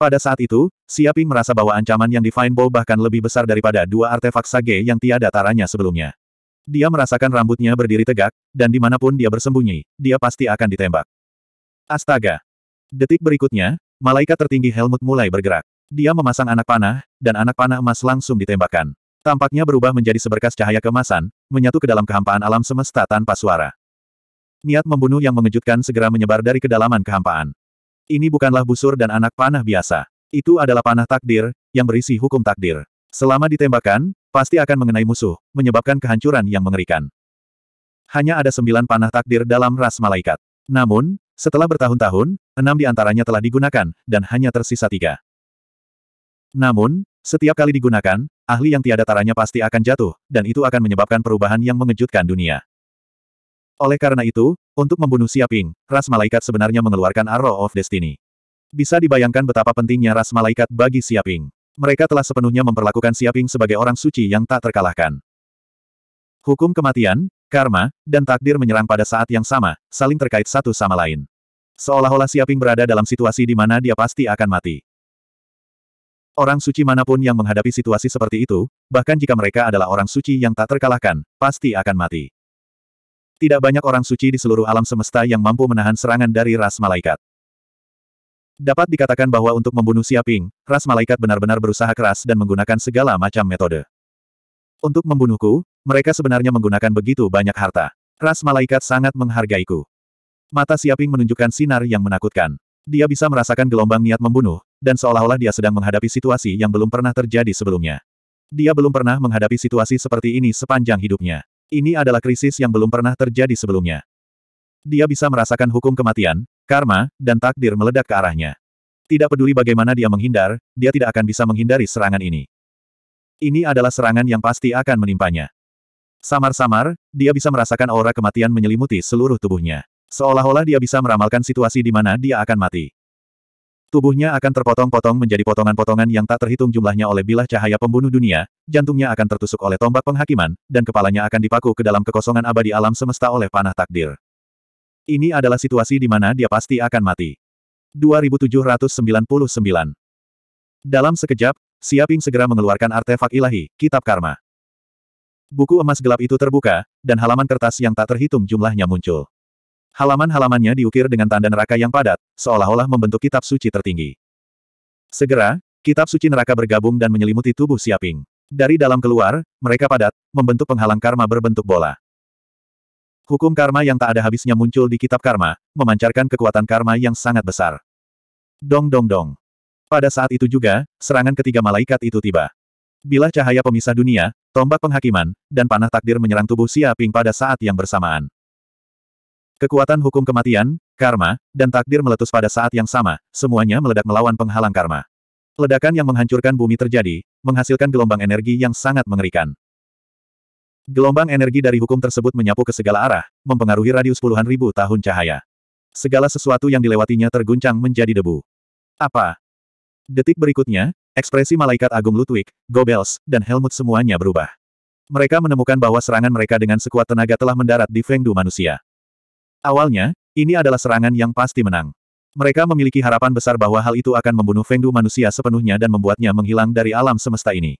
Pada saat itu, Siaping merasa bahwa ancaman yang di Fine Bow bahkan lebih besar daripada dua artefak sage yang tiada taranya sebelumnya. Dia merasakan rambutnya berdiri tegak, dan dimanapun dia bersembunyi, dia pasti akan ditembak. Astaga! Detik berikutnya, malaikat tertinggi Helmut mulai bergerak. Dia memasang anak panah, dan anak panah emas langsung ditembakkan. Tampaknya berubah menjadi seberkas cahaya kemasan, menyatu ke dalam kehampaan alam semesta tanpa suara. Niat membunuh yang mengejutkan segera menyebar dari kedalaman kehampaan. Ini bukanlah busur dan anak panah biasa. Itu adalah panah takdir, yang berisi hukum takdir. Selama ditembakkan, pasti akan mengenai musuh, menyebabkan kehancuran yang mengerikan. Hanya ada sembilan panah takdir dalam ras malaikat. Namun, setelah bertahun-tahun, enam di antaranya telah digunakan, dan hanya tersisa tiga. Namun, setiap kali digunakan, ahli yang tiada taranya pasti akan jatuh, dan itu akan menyebabkan perubahan yang mengejutkan dunia. Oleh karena itu, untuk membunuh Siaping, ras malaikat sebenarnya mengeluarkan Arrow of Destiny. Bisa dibayangkan betapa pentingnya ras malaikat bagi Siaping. Mereka telah sepenuhnya memperlakukan Siaping sebagai orang suci yang tak terkalahkan. Hukum kematian, karma, dan takdir menyerang pada saat yang sama, saling terkait satu sama lain. Seolah-olah Siaping berada dalam situasi di mana dia pasti akan mati. Orang suci manapun yang menghadapi situasi seperti itu, bahkan jika mereka adalah orang suci yang tak terkalahkan, pasti akan mati. Tidak banyak orang suci di seluruh alam semesta yang mampu menahan serangan dari ras malaikat. Dapat dikatakan bahwa untuk membunuh Siaping, ras malaikat benar-benar berusaha keras dan menggunakan segala macam metode. Untuk membunuhku, mereka sebenarnya menggunakan begitu banyak harta. Ras malaikat sangat menghargaiku. Mata Siaping menunjukkan sinar yang menakutkan. Dia bisa merasakan gelombang niat membunuh, dan seolah-olah dia sedang menghadapi situasi yang belum pernah terjadi sebelumnya. Dia belum pernah menghadapi situasi seperti ini sepanjang hidupnya. Ini adalah krisis yang belum pernah terjadi sebelumnya. Dia bisa merasakan hukum kematian, karma, dan takdir meledak ke arahnya. Tidak peduli bagaimana dia menghindar, dia tidak akan bisa menghindari serangan ini. Ini adalah serangan yang pasti akan menimpanya. Samar-samar, dia bisa merasakan aura kematian menyelimuti seluruh tubuhnya. Seolah-olah dia bisa meramalkan situasi di mana dia akan mati. Tubuhnya akan terpotong-potong menjadi potongan-potongan yang tak terhitung jumlahnya oleh bilah cahaya pembunuh dunia, jantungnya akan tertusuk oleh tombak penghakiman, dan kepalanya akan dipaku ke dalam kekosongan abadi alam semesta oleh panah takdir. Ini adalah situasi di mana dia pasti akan mati. 2799 Dalam sekejap, Siaping segera mengeluarkan artefak ilahi, Kitab Karma. Buku emas gelap itu terbuka, dan halaman kertas yang tak terhitung jumlahnya muncul. Halaman-halamannya diukir dengan tanda neraka yang padat, seolah-olah membentuk kitab suci tertinggi. Segera, kitab suci neraka bergabung dan menyelimuti tubuh Siaping. Dari dalam keluar, mereka padat, membentuk penghalang karma berbentuk bola. Hukum karma yang tak ada habisnya muncul di kitab karma, memancarkan kekuatan karma yang sangat besar. Dong dong dong. Pada saat itu juga, serangan ketiga malaikat itu tiba. Bila cahaya pemisah dunia, tombak penghakiman, dan panah takdir menyerang tubuh Siaping pada saat yang bersamaan. Kekuatan hukum kematian, karma, dan takdir meletus pada saat yang sama, semuanya meledak melawan penghalang karma. Ledakan yang menghancurkan bumi terjadi, menghasilkan gelombang energi yang sangat mengerikan. Gelombang energi dari hukum tersebut menyapu ke segala arah, mempengaruhi radius puluhan ribu tahun cahaya. Segala sesuatu yang dilewatinya terguncang menjadi debu. Apa? Detik berikutnya, ekspresi malaikat agung Ludwig, Goebbels, dan Helmut semuanya berubah. Mereka menemukan bahwa serangan mereka dengan sekuat tenaga telah mendarat di Fengdu manusia. Awalnya, ini adalah serangan yang pasti menang. Mereka memiliki harapan besar bahwa hal itu akan membunuh Fengdu manusia sepenuhnya dan membuatnya menghilang dari alam semesta ini.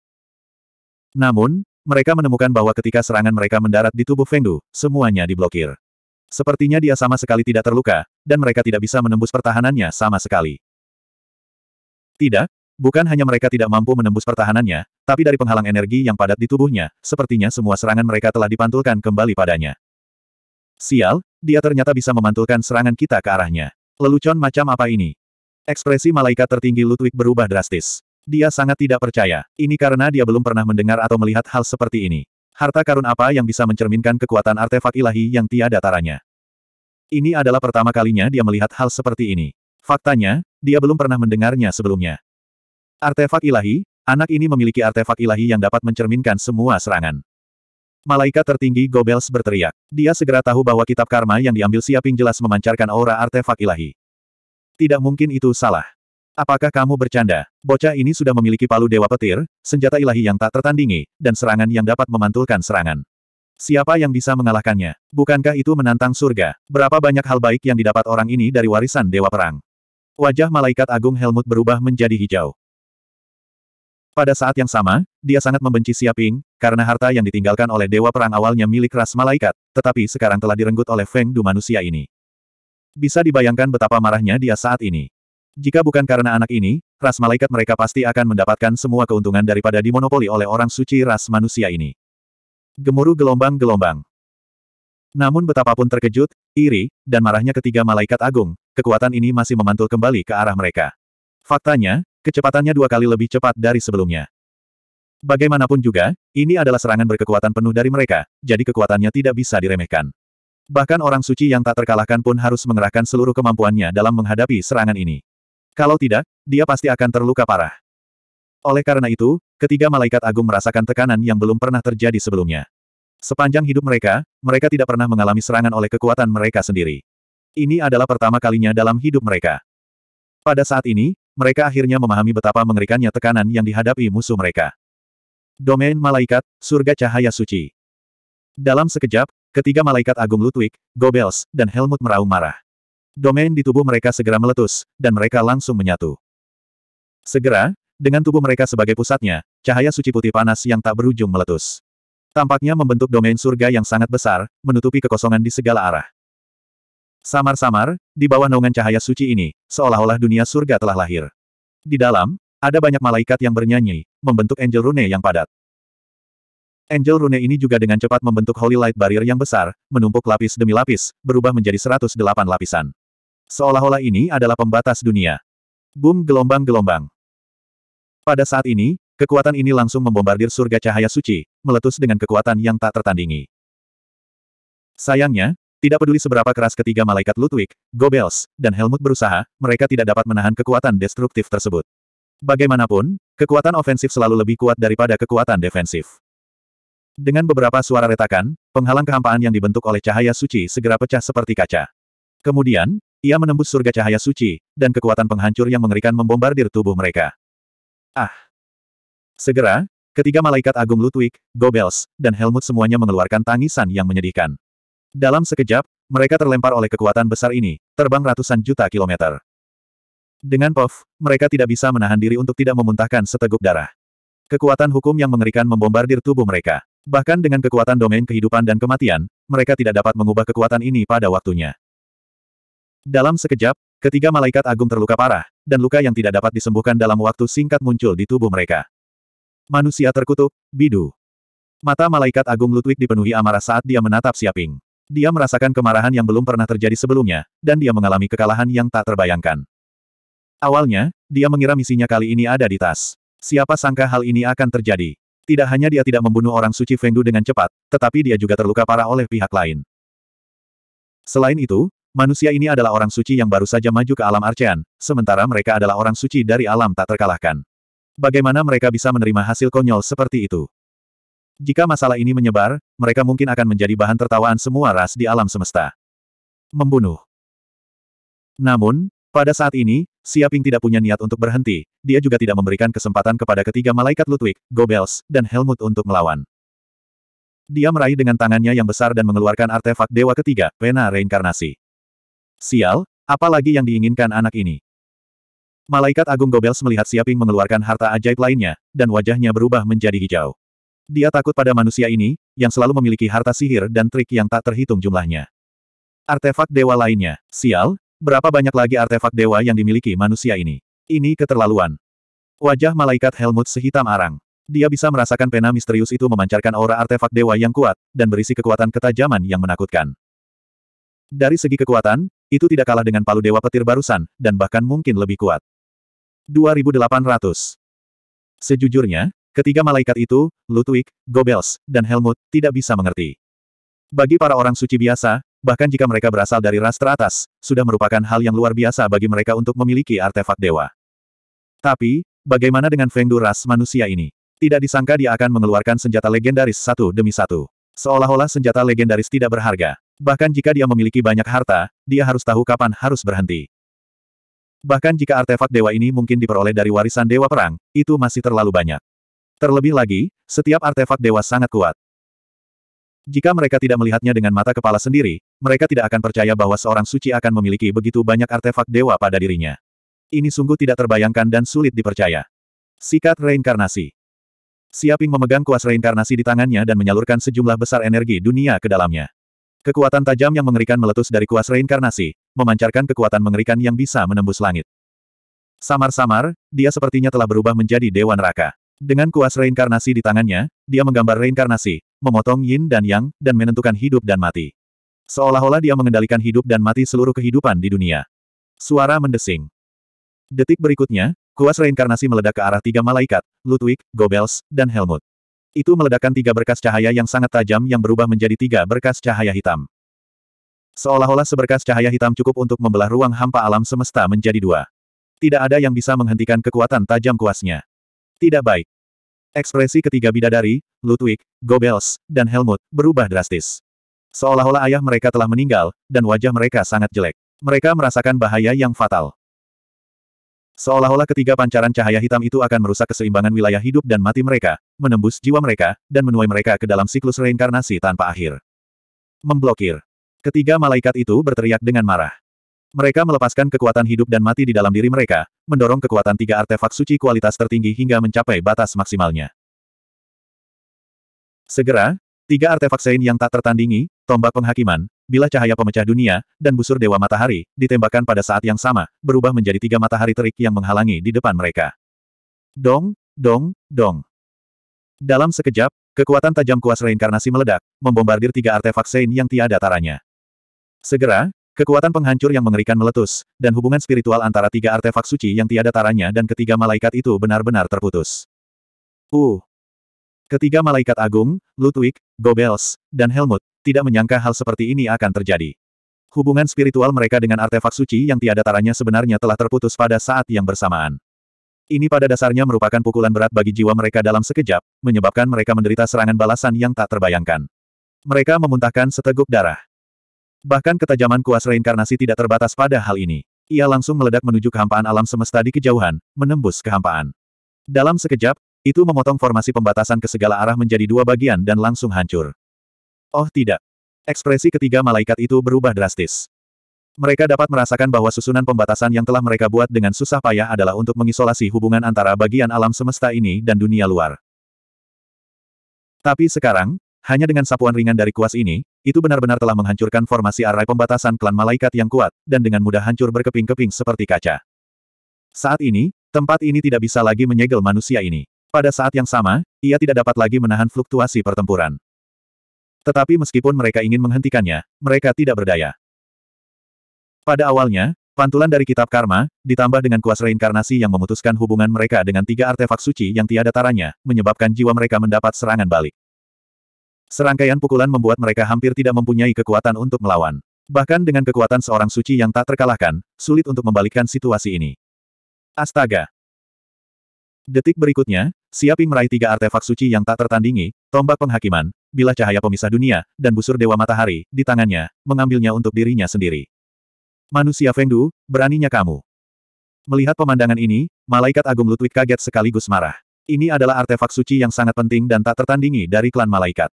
Namun, mereka menemukan bahwa ketika serangan mereka mendarat di tubuh Fengdu, semuanya diblokir. Sepertinya dia sama sekali tidak terluka, dan mereka tidak bisa menembus pertahanannya sama sekali. Tidak, bukan hanya mereka tidak mampu menembus pertahanannya, tapi dari penghalang energi yang padat di tubuhnya, sepertinya semua serangan mereka telah dipantulkan kembali padanya. Sial, dia ternyata bisa memantulkan serangan kita ke arahnya. Lelucon macam apa ini? Ekspresi malaikat tertinggi Ludwig berubah drastis. Dia sangat tidak percaya. Ini karena dia belum pernah mendengar atau melihat hal seperti ini. Harta karun apa yang bisa mencerminkan kekuatan artefak ilahi yang tiada taranya? Ini adalah pertama kalinya dia melihat hal seperti ini. Faktanya, dia belum pernah mendengarnya sebelumnya. Artefak ilahi, anak ini memiliki artefak ilahi yang dapat mencerminkan semua serangan. Malaikat tertinggi Gobels berteriak. Dia segera tahu bahwa kitab karma yang diambil Siaping jelas memancarkan aura artefak ilahi. Tidak mungkin itu salah. Apakah kamu bercanda? Bocah ini sudah memiliki palu dewa petir, senjata ilahi yang tak tertandingi, dan serangan yang dapat memantulkan serangan. Siapa yang bisa mengalahkannya? Bukankah itu menantang surga? Berapa banyak hal baik yang didapat orang ini dari warisan dewa perang? Wajah malaikat agung Helmut berubah menjadi hijau. Pada saat yang sama, dia sangat membenci Siaping, karena harta yang ditinggalkan oleh Dewa Perang awalnya milik ras malaikat, tetapi sekarang telah direnggut oleh Feng Du manusia ini. Bisa dibayangkan betapa marahnya dia saat ini. Jika bukan karena anak ini, ras malaikat mereka pasti akan mendapatkan semua keuntungan daripada dimonopoli oleh orang suci ras manusia ini. Gemuruh gelombang-gelombang. Namun betapapun terkejut, iri, dan marahnya ketiga malaikat agung, kekuatan ini masih memantul kembali ke arah mereka. Faktanya, Kecepatannya dua kali lebih cepat dari sebelumnya. Bagaimanapun juga, ini adalah serangan berkekuatan penuh dari mereka, jadi kekuatannya tidak bisa diremehkan. Bahkan orang suci yang tak terkalahkan pun harus mengerahkan seluruh kemampuannya dalam menghadapi serangan ini. Kalau tidak, dia pasti akan terluka parah. Oleh karena itu, ketiga malaikat agung merasakan tekanan yang belum pernah terjadi sebelumnya. Sepanjang hidup mereka, mereka tidak pernah mengalami serangan oleh kekuatan mereka sendiri. Ini adalah pertama kalinya dalam hidup mereka. Pada saat ini, mereka akhirnya memahami betapa mengerikannya tekanan yang dihadapi musuh mereka. Domain Malaikat, Surga Cahaya Suci Dalam sekejap, ketiga malaikat agung Ludwig, Goebbels, dan Helmut meraung marah. Domain di tubuh mereka segera meletus, dan mereka langsung menyatu. Segera, dengan tubuh mereka sebagai pusatnya, cahaya suci putih panas yang tak berujung meletus. Tampaknya membentuk domain surga yang sangat besar, menutupi kekosongan di segala arah. Samar-samar, di bawah naungan cahaya suci ini, seolah-olah dunia surga telah lahir. Di dalam, ada banyak malaikat yang bernyanyi, membentuk angel rune yang padat. Angel rune ini juga dengan cepat membentuk holy light barrier yang besar, menumpuk lapis demi lapis, berubah menjadi 108 lapisan. Seolah-olah ini adalah pembatas dunia. Boom gelombang-gelombang. Pada saat ini, kekuatan ini langsung membombardir surga cahaya suci, meletus dengan kekuatan yang tak tertandingi. Sayangnya, tidak peduli seberapa keras ketiga malaikat Ludwig, Goebbels, dan Helmut berusaha, mereka tidak dapat menahan kekuatan destruktif tersebut. Bagaimanapun, kekuatan ofensif selalu lebih kuat daripada kekuatan defensif. Dengan beberapa suara retakan, penghalang kehampaan yang dibentuk oleh cahaya suci segera pecah seperti kaca. Kemudian, ia menembus surga cahaya suci, dan kekuatan penghancur yang mengerikan membombardir tubuh mereka. Ah! Segera, ketiga malaikat agung Ludwig, Goebbels, dan Helmut semuanya mengeluarkan tangisan yang menyedihkan. Dalam sekejap, mereka terlempar oleh kekuatan besar ini, terbang ratusan juta kilometer. Dengan puff, mereka tidak bisa menahan diri untuk tidak memuntahkan seteguk darah. Kekuatan hukum yang mengerikan membombardir tubuh mereka. Bahkan dengan kekuatan domain kehidupan dan kematian, mereka tidak dapat mengubah kekuatan ini pada waktunya. Dalam sekejap, ketiga malaikat agung terluka parah, dan luka yang tidak dapat disembuhkan dalam waktu singkat muncul di tubuh mereka. Manusia terkutuk, bidu. Mata malaikat agung Ludwig dipenuhi amarah saat dia menatap Siaping. Dia merasakan kemarahan yang belum pernah terjadi sebelumnya, dan dia mengalami kekalahan yang tak terbayangkan. Awalnya, dia mengira misinya kali ini ada di tas. Siapa sangka hal ini akan terjadi. Tidak hanya dia tidak membunuh orang suci Fengdu dengan cepat, tetapi dia juga terluka parah oleh pihak lain. Selain itu, manusia ini adalah orang suci yang baru saja maju ke alam Arcean, sementara mereka adalah orang suci dari alam tak terkalahkan. Bagaimana mereka bisa menerima hasil konyol seperti itu? Jika masalah ini menyebar, mereka mungkin akan menjadi bahan tertawaan semua ras di alam semesta. Membunuh. Namun, pada saat ini, Siaping tidak punya niat untuk berhenti, dia juga tidak memberikan kesempatan kepada ketiga malaikat Ludwig, Gobels, dan Helmut untuk melawan. Dia meraih dengan tangannya yang besar dan mengeluarkan artefak dewa ketiga, pena reinkarnasi. Sial, apalagi yang diinginkan anak ini? Malaikat Agung Gobels melihat Siaping mengeluarkan harta ajaib lainnya, dan wajahnya berubah menjadi hijau. Dia takut pada manusia ini, yang selalu memiliki harta sihir dan trik yang tak terhitung jumlahnya. Artefak dewa lainnya. Sial, berapa banyak lagi artefak dewa yang dimiliki manusia ini? Ini keterlaluan. Wajah malaikat Helmut sehitam arang. Dia bisa merasakan pena misterius itu memancarkan aura artefak dewa yang kuat, dan berisi kekuatan ketajaman yang menakutkan. Dari segi kekuatan, itu tidak kalah dengan palu dewa petir barusan, dan bahkan mungkin lebih kuat. 2800. Sejujurnya, Ketiga malaikat itu, Ludwig, Goebbels, dan Helmut, tidak bisa mengerti. Bagi para orang suci biasa, bahkan jika mereka berasal dari ras teratas, sudah merupakan hal yang luar biasa bagi mereka untuk memiliki artefak dewa. Tapi, bagaimana dengan Fengdu ras manusia ini? Tidak disangka dia akan mengeluarkan senjata legendaris satu demi satu. Seolah-olah senjata legendaris tidak berharga. Bahkan jika dia memiliki banyak harta, dia harus tahu kapan harus berhenti. Bahkan jika artefak dewa ini mungkin diperoleh dari warisan dewa perang, itu masih terlalu banyak. Terlebih lagi, setiap artefak dewa sangat kuat. Jika mereka tidak melihatnya dengan mata kepala sendiri, mereka tidak akan percaya bahwa seorang suci akan memiliki begitu banyak artefak dewa pada dirinya. Ini sungguh tidak terbayangkan dan sulit dipercaya. Sikat reinkarnasi. Siaping memegang kuas reinkarnasi di tangannya dan menyalurkan sejumlah besar energi dunia ke dalamnya. Kekuatan tajam yang mengerikan meletus dari kuas reinkarnasi, memancarkan kekuatan mengerikan yang bisa menembus langit. Samar-samar, dia sepertinya telah berubah menjadi dewa neraka. Dengan kuas reinkarnasi di tangannya, dia menggambar reinkarnasi, memotong yin dan yang, dan menentukan hidup dan mati. Seolah-olah dia mengendalikan hidup dan mati seluruh kehidupan di dunia. Suara mendesing. Detik berikutnya, kuas reinkarnasi meledak ke arah tiga malaikat, Ludwig, Goebbels, dan Helmut. Itu meledakkan tiga berkas cahaya yang sangat tajam yang berubah menjadi tiga berkas cahaya hitam. Seolah-olah seberkas cahaya hitam cukup untuk membelah ruang hampa alam semesta menjadi dua. Tidak ada yang bisa menghentikan kekuatan tajam kuasnya. Tidak baik. Ekspresi ketiga bidadari, Ludwig, Goebbels, dan Helmut, berubah drastis. Seolah-olah ayah mereka telah meninggal, dan wajah mereka sangat jelek. Mereka merasakan bahaya yang fatal. Seolah-olah ketiga pancaran cahaya hitam itu akan merusak keseimbangan wilayah hidup dan mati mereka, menembus jiwa mereka, dan menuai mereka ke dalam siklus reinkarnasi tanpa akhir. Memblokir. Ketiga malaikat itu berteriak dengan marah. Mereka melepaskan kekuatan hidup dan mati di dalam diri mereka, mendorong kekuatan tiga artefak suci kualitas tertinggi hingga mencapai batas maksimalnya. Segera, tiga artefak Sein yang tak tertandingi, tombak penghakiman, bilah cahaya pemecah dunia, dan busur dewa matahari, ditembakkan pada saat yang sama, berubah menjadi tiga matahari terik yang menghalangi di depan mereka. Dong, dong, dong. Dalam sekejap, kekuatan tajam kuas reinkarnasi meledak, membombardir tiga artefak Sein yang tiada taranya. Segera, Kekuatan penghancur yang mengerikan meletus, dan hubungan spiritual antara tiga artefak suci yang tiada taranya dan ketiga malaikat itu benar-benar terputus. Uh. Ketiga malaikat agung, Ludwig, Gobels, dan Helmut, tidak menyangka hal seperti ini akan terjadi. Hubungan spiritual mereka dengan artefak suci yang tiada taranya sebenarnya telah terputus pada saat yang bersamaan. Ini pada dasarnya merupakan pukulan berat bagi jiwa mereka dalam sekejap, menyebabkan mereka menderita serangan balasan yang tak terbayangkan. Mereka memuntahkan seteguk darah. Bahkan ketajaman kuas reinkarnasi tidak terbatas pada hal ini. Ia langsung meledak menuju kehampaan alam semesta di kejauhan, menembus kehampaan. Dalam sekejap, itu memotong formasi pembatasan ke segala arah menjadi dua bagian dan langsung hancur. Oh tidak. Ekspresi ketiga malaikat itu berubah drastis. Mereka dapat merasakan bahwa susunan pembatasan yang telah mereka buat dengan susah payah adalah untuk mengisolasi hubungan antara bagian alam semesta ini dan dunia luar. Tapi sekarang, hanya dengan sapuan ringan dari kuas ini, itu benar-benar telah menghancurkan formasi arai pembatasan klan malaikat yang kuat, dan dengan mudah hancur berkeping-keping seperti kaca. Saat ini, tempat ini tidak bisa lagi menyegel manusia ini. Pada saat yang sama, ia tidak dapat lagi menahan fluktuasi pertempuran. Tetapi meskipun mereka ingin menghentikannya, mereka tidak berdaya. Pada awalnya, Pantulan dari kitab karma, ditambah dengan kuas reinkarnasi yang memutuskan hubungan mereka dengan tiga artefak suci yang tiada taranya, menyebabkan jiwa mereka mendapat serangan balik. Serangkaian pukulan membuat mereka hampir tidak mempunyai kekuatan untuk melawan. Bahkan dengan kekuatan seorang suci yang tak terkalahkan, sulit untuk membalikkan situasi ini. Astaga! Detik berikutnya, siapin meraih tiga artefak suci yang tak tertandingi, tombak penghakiman, bilah cahaya pemisah dunia, dan busur dewa matahari, di tangannya, mengambilnya untuk dirinya sendiri. Manusia Fengdu, beraninya kamu. Melihat pemandangan ini, Malaikat Agung Ludwig kaget sekaligus marah. Ini adalah artefak suci yang sangat penting dan tak tertandingi dari klan malaikat.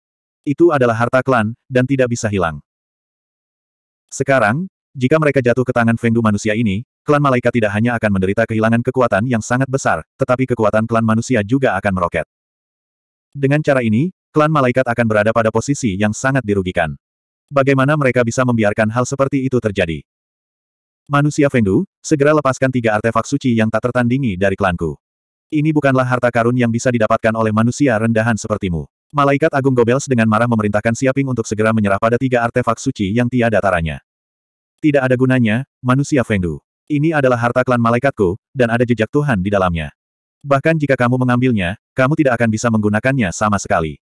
Itu adalah harta klan, dan tidak bisa hilang. Sekarang, jika mereka jatuh ke tangan Fengdu manusia ini, klan malaikat tidak hanya akan menderita kehilangan kekuatan yang sangat besar, tetapi kekuatan klan manusia juga akan meroket. Dengan cara ini, klan malaikat akan berada pada posisi yang sangat dirugikan. Bagaimana mereka bisa membiarkan hal seperti itu terjadi? Manusia Fengdu, segera lepaskan tiga artefak suci yang tak tertandingi dari klanku. Ini bukanlah harta karun yang bisa didapatkan oleh manusia rendahan sepertimu. Malaikat Agung Gobels dengan marah memerintahkan Siaping untuk segera menyerah pada tiga artefak suci yang tiada taranya. Tidak ada gunanya, manusia Fengdu. Ini adalah harta klan malaikatku, dan ada jejak Tuhan di dalamnya. Bahkan jika kamu mengambilnya, kamu tidak akan bisa menggunakannya sama sekali.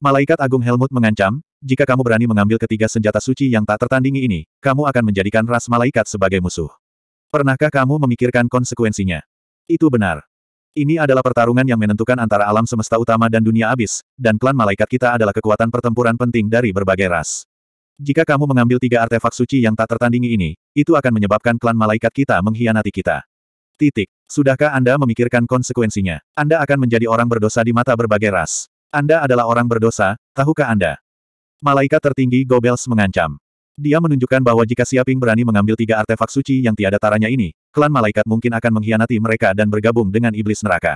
Malaikat Agung Helmut mengancam, jika kamu berani mengambil ketiga senjata suci yang tak tertandingi ini, kamu akan menjadikan ras malaikat sebagai musuh. Pernahkah kamu memikirkan konsekuensinya? Itu benar. Ini adalah pertarungan yang menentukan antara alam semesta utama dan dunia abis, dan klan malaikat kita adalah kekuatan pertempuran penting dari berbagai ras. Jika kamu mengambil tiga artefak suci yang tak tertandingi ini, itu akan menyebabkan klan malaikat kita mengkhianati kita. Titik. Sudahkah Anda memikirkan konsekuensinya? Anda akan menjadi orang berdosa di mata berbagai ras. Anda adalah orang berdosa, tahukah Anda? Malaikat tertinggi Gobels mengancam. Dia menunjukkan bahwa jika Siaping berani mengambil tiga artefak suci yang tiada taranya ini, klan malaikat mungkin akan mengkhianati mereka dan bergabung dengan iblis neraka.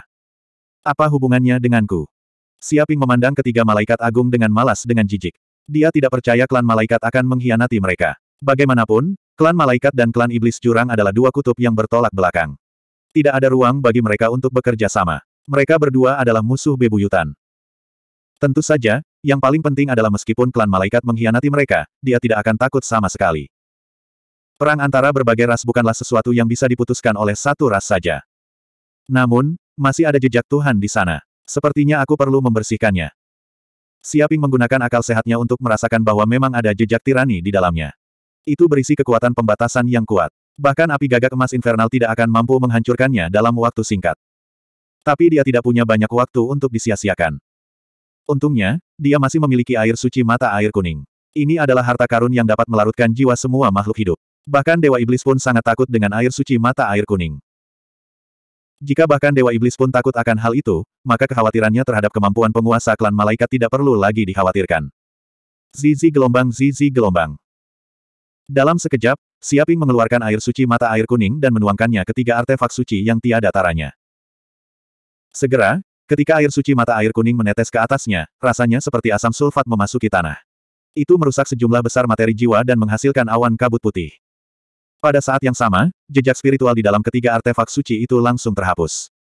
Apa hubungannya denganku? Siaping memandang ketiga malaikat agung dengan malas dengan jijik. Dia tidak percaya klan malaikat akan mengkhianati mereka. Bagaimanapun, klan malaikat dan klan iblis jurang adalah dua kutub yang bertolak belakang. Tidak ada ruang bagi mereka untuk bekerja sama. Mereka berdua adalah musuh bebuyutan. Tentu saja, yang paling penting adalah meskipun klan malaikat mengkhianati mereka, dia tidak akan takut sama sekali. Perang antara berbagai ras bukanlah sesuatu yang bisa diputuskan oleh satu ras saja. Namun, masih ada jejak Tuhan di sana. Sepertinya aku perlu membersihkannya. Siaping menggunakan akal sehatnya untuk merasakan bahwa memang ada jejak tirani di dalamnya. Itu berisi kekuatan pembatasan yang kuat. Bahkan api gagak emas infernal tidak akan mampu menghancurkannya dalam waktu singkat. Tapi dia tidak punya banyak waktu untuk disia-siakan. Untungnya, dia masih memiliki air suci mata air kuning. Ini adalah harta karun yang dapat melarutkan jiwa semua makhluk hidup. Bahkan Dewa Iblis pun sangat takut dengan air suci mata air kuning. Jika bahkan Dewa Iblis pun takut akan hal itu, maka kekhawatirannya terhadap kemampuan penguasa klan malaikat tidak perlu lagi dikhawatirkan. Zizi gelombang zizi gelombang. Dalam sekejap, Siaping mengeluarkan air suci mata air kuning dan menuangkannya ke tiga artefak suci yang tiada taranya. Segera, ketika air suci mata air kuning menetes ke atasnya, rasanya seperti asam sulfat memasuki tanah. Itu merusak sejumlah besar materi jiwa dan menghasilkan awan kabut putih. Pada saat yang sama, jejak spiritual di dalam ketiga artefak suci itu langsung terhapus.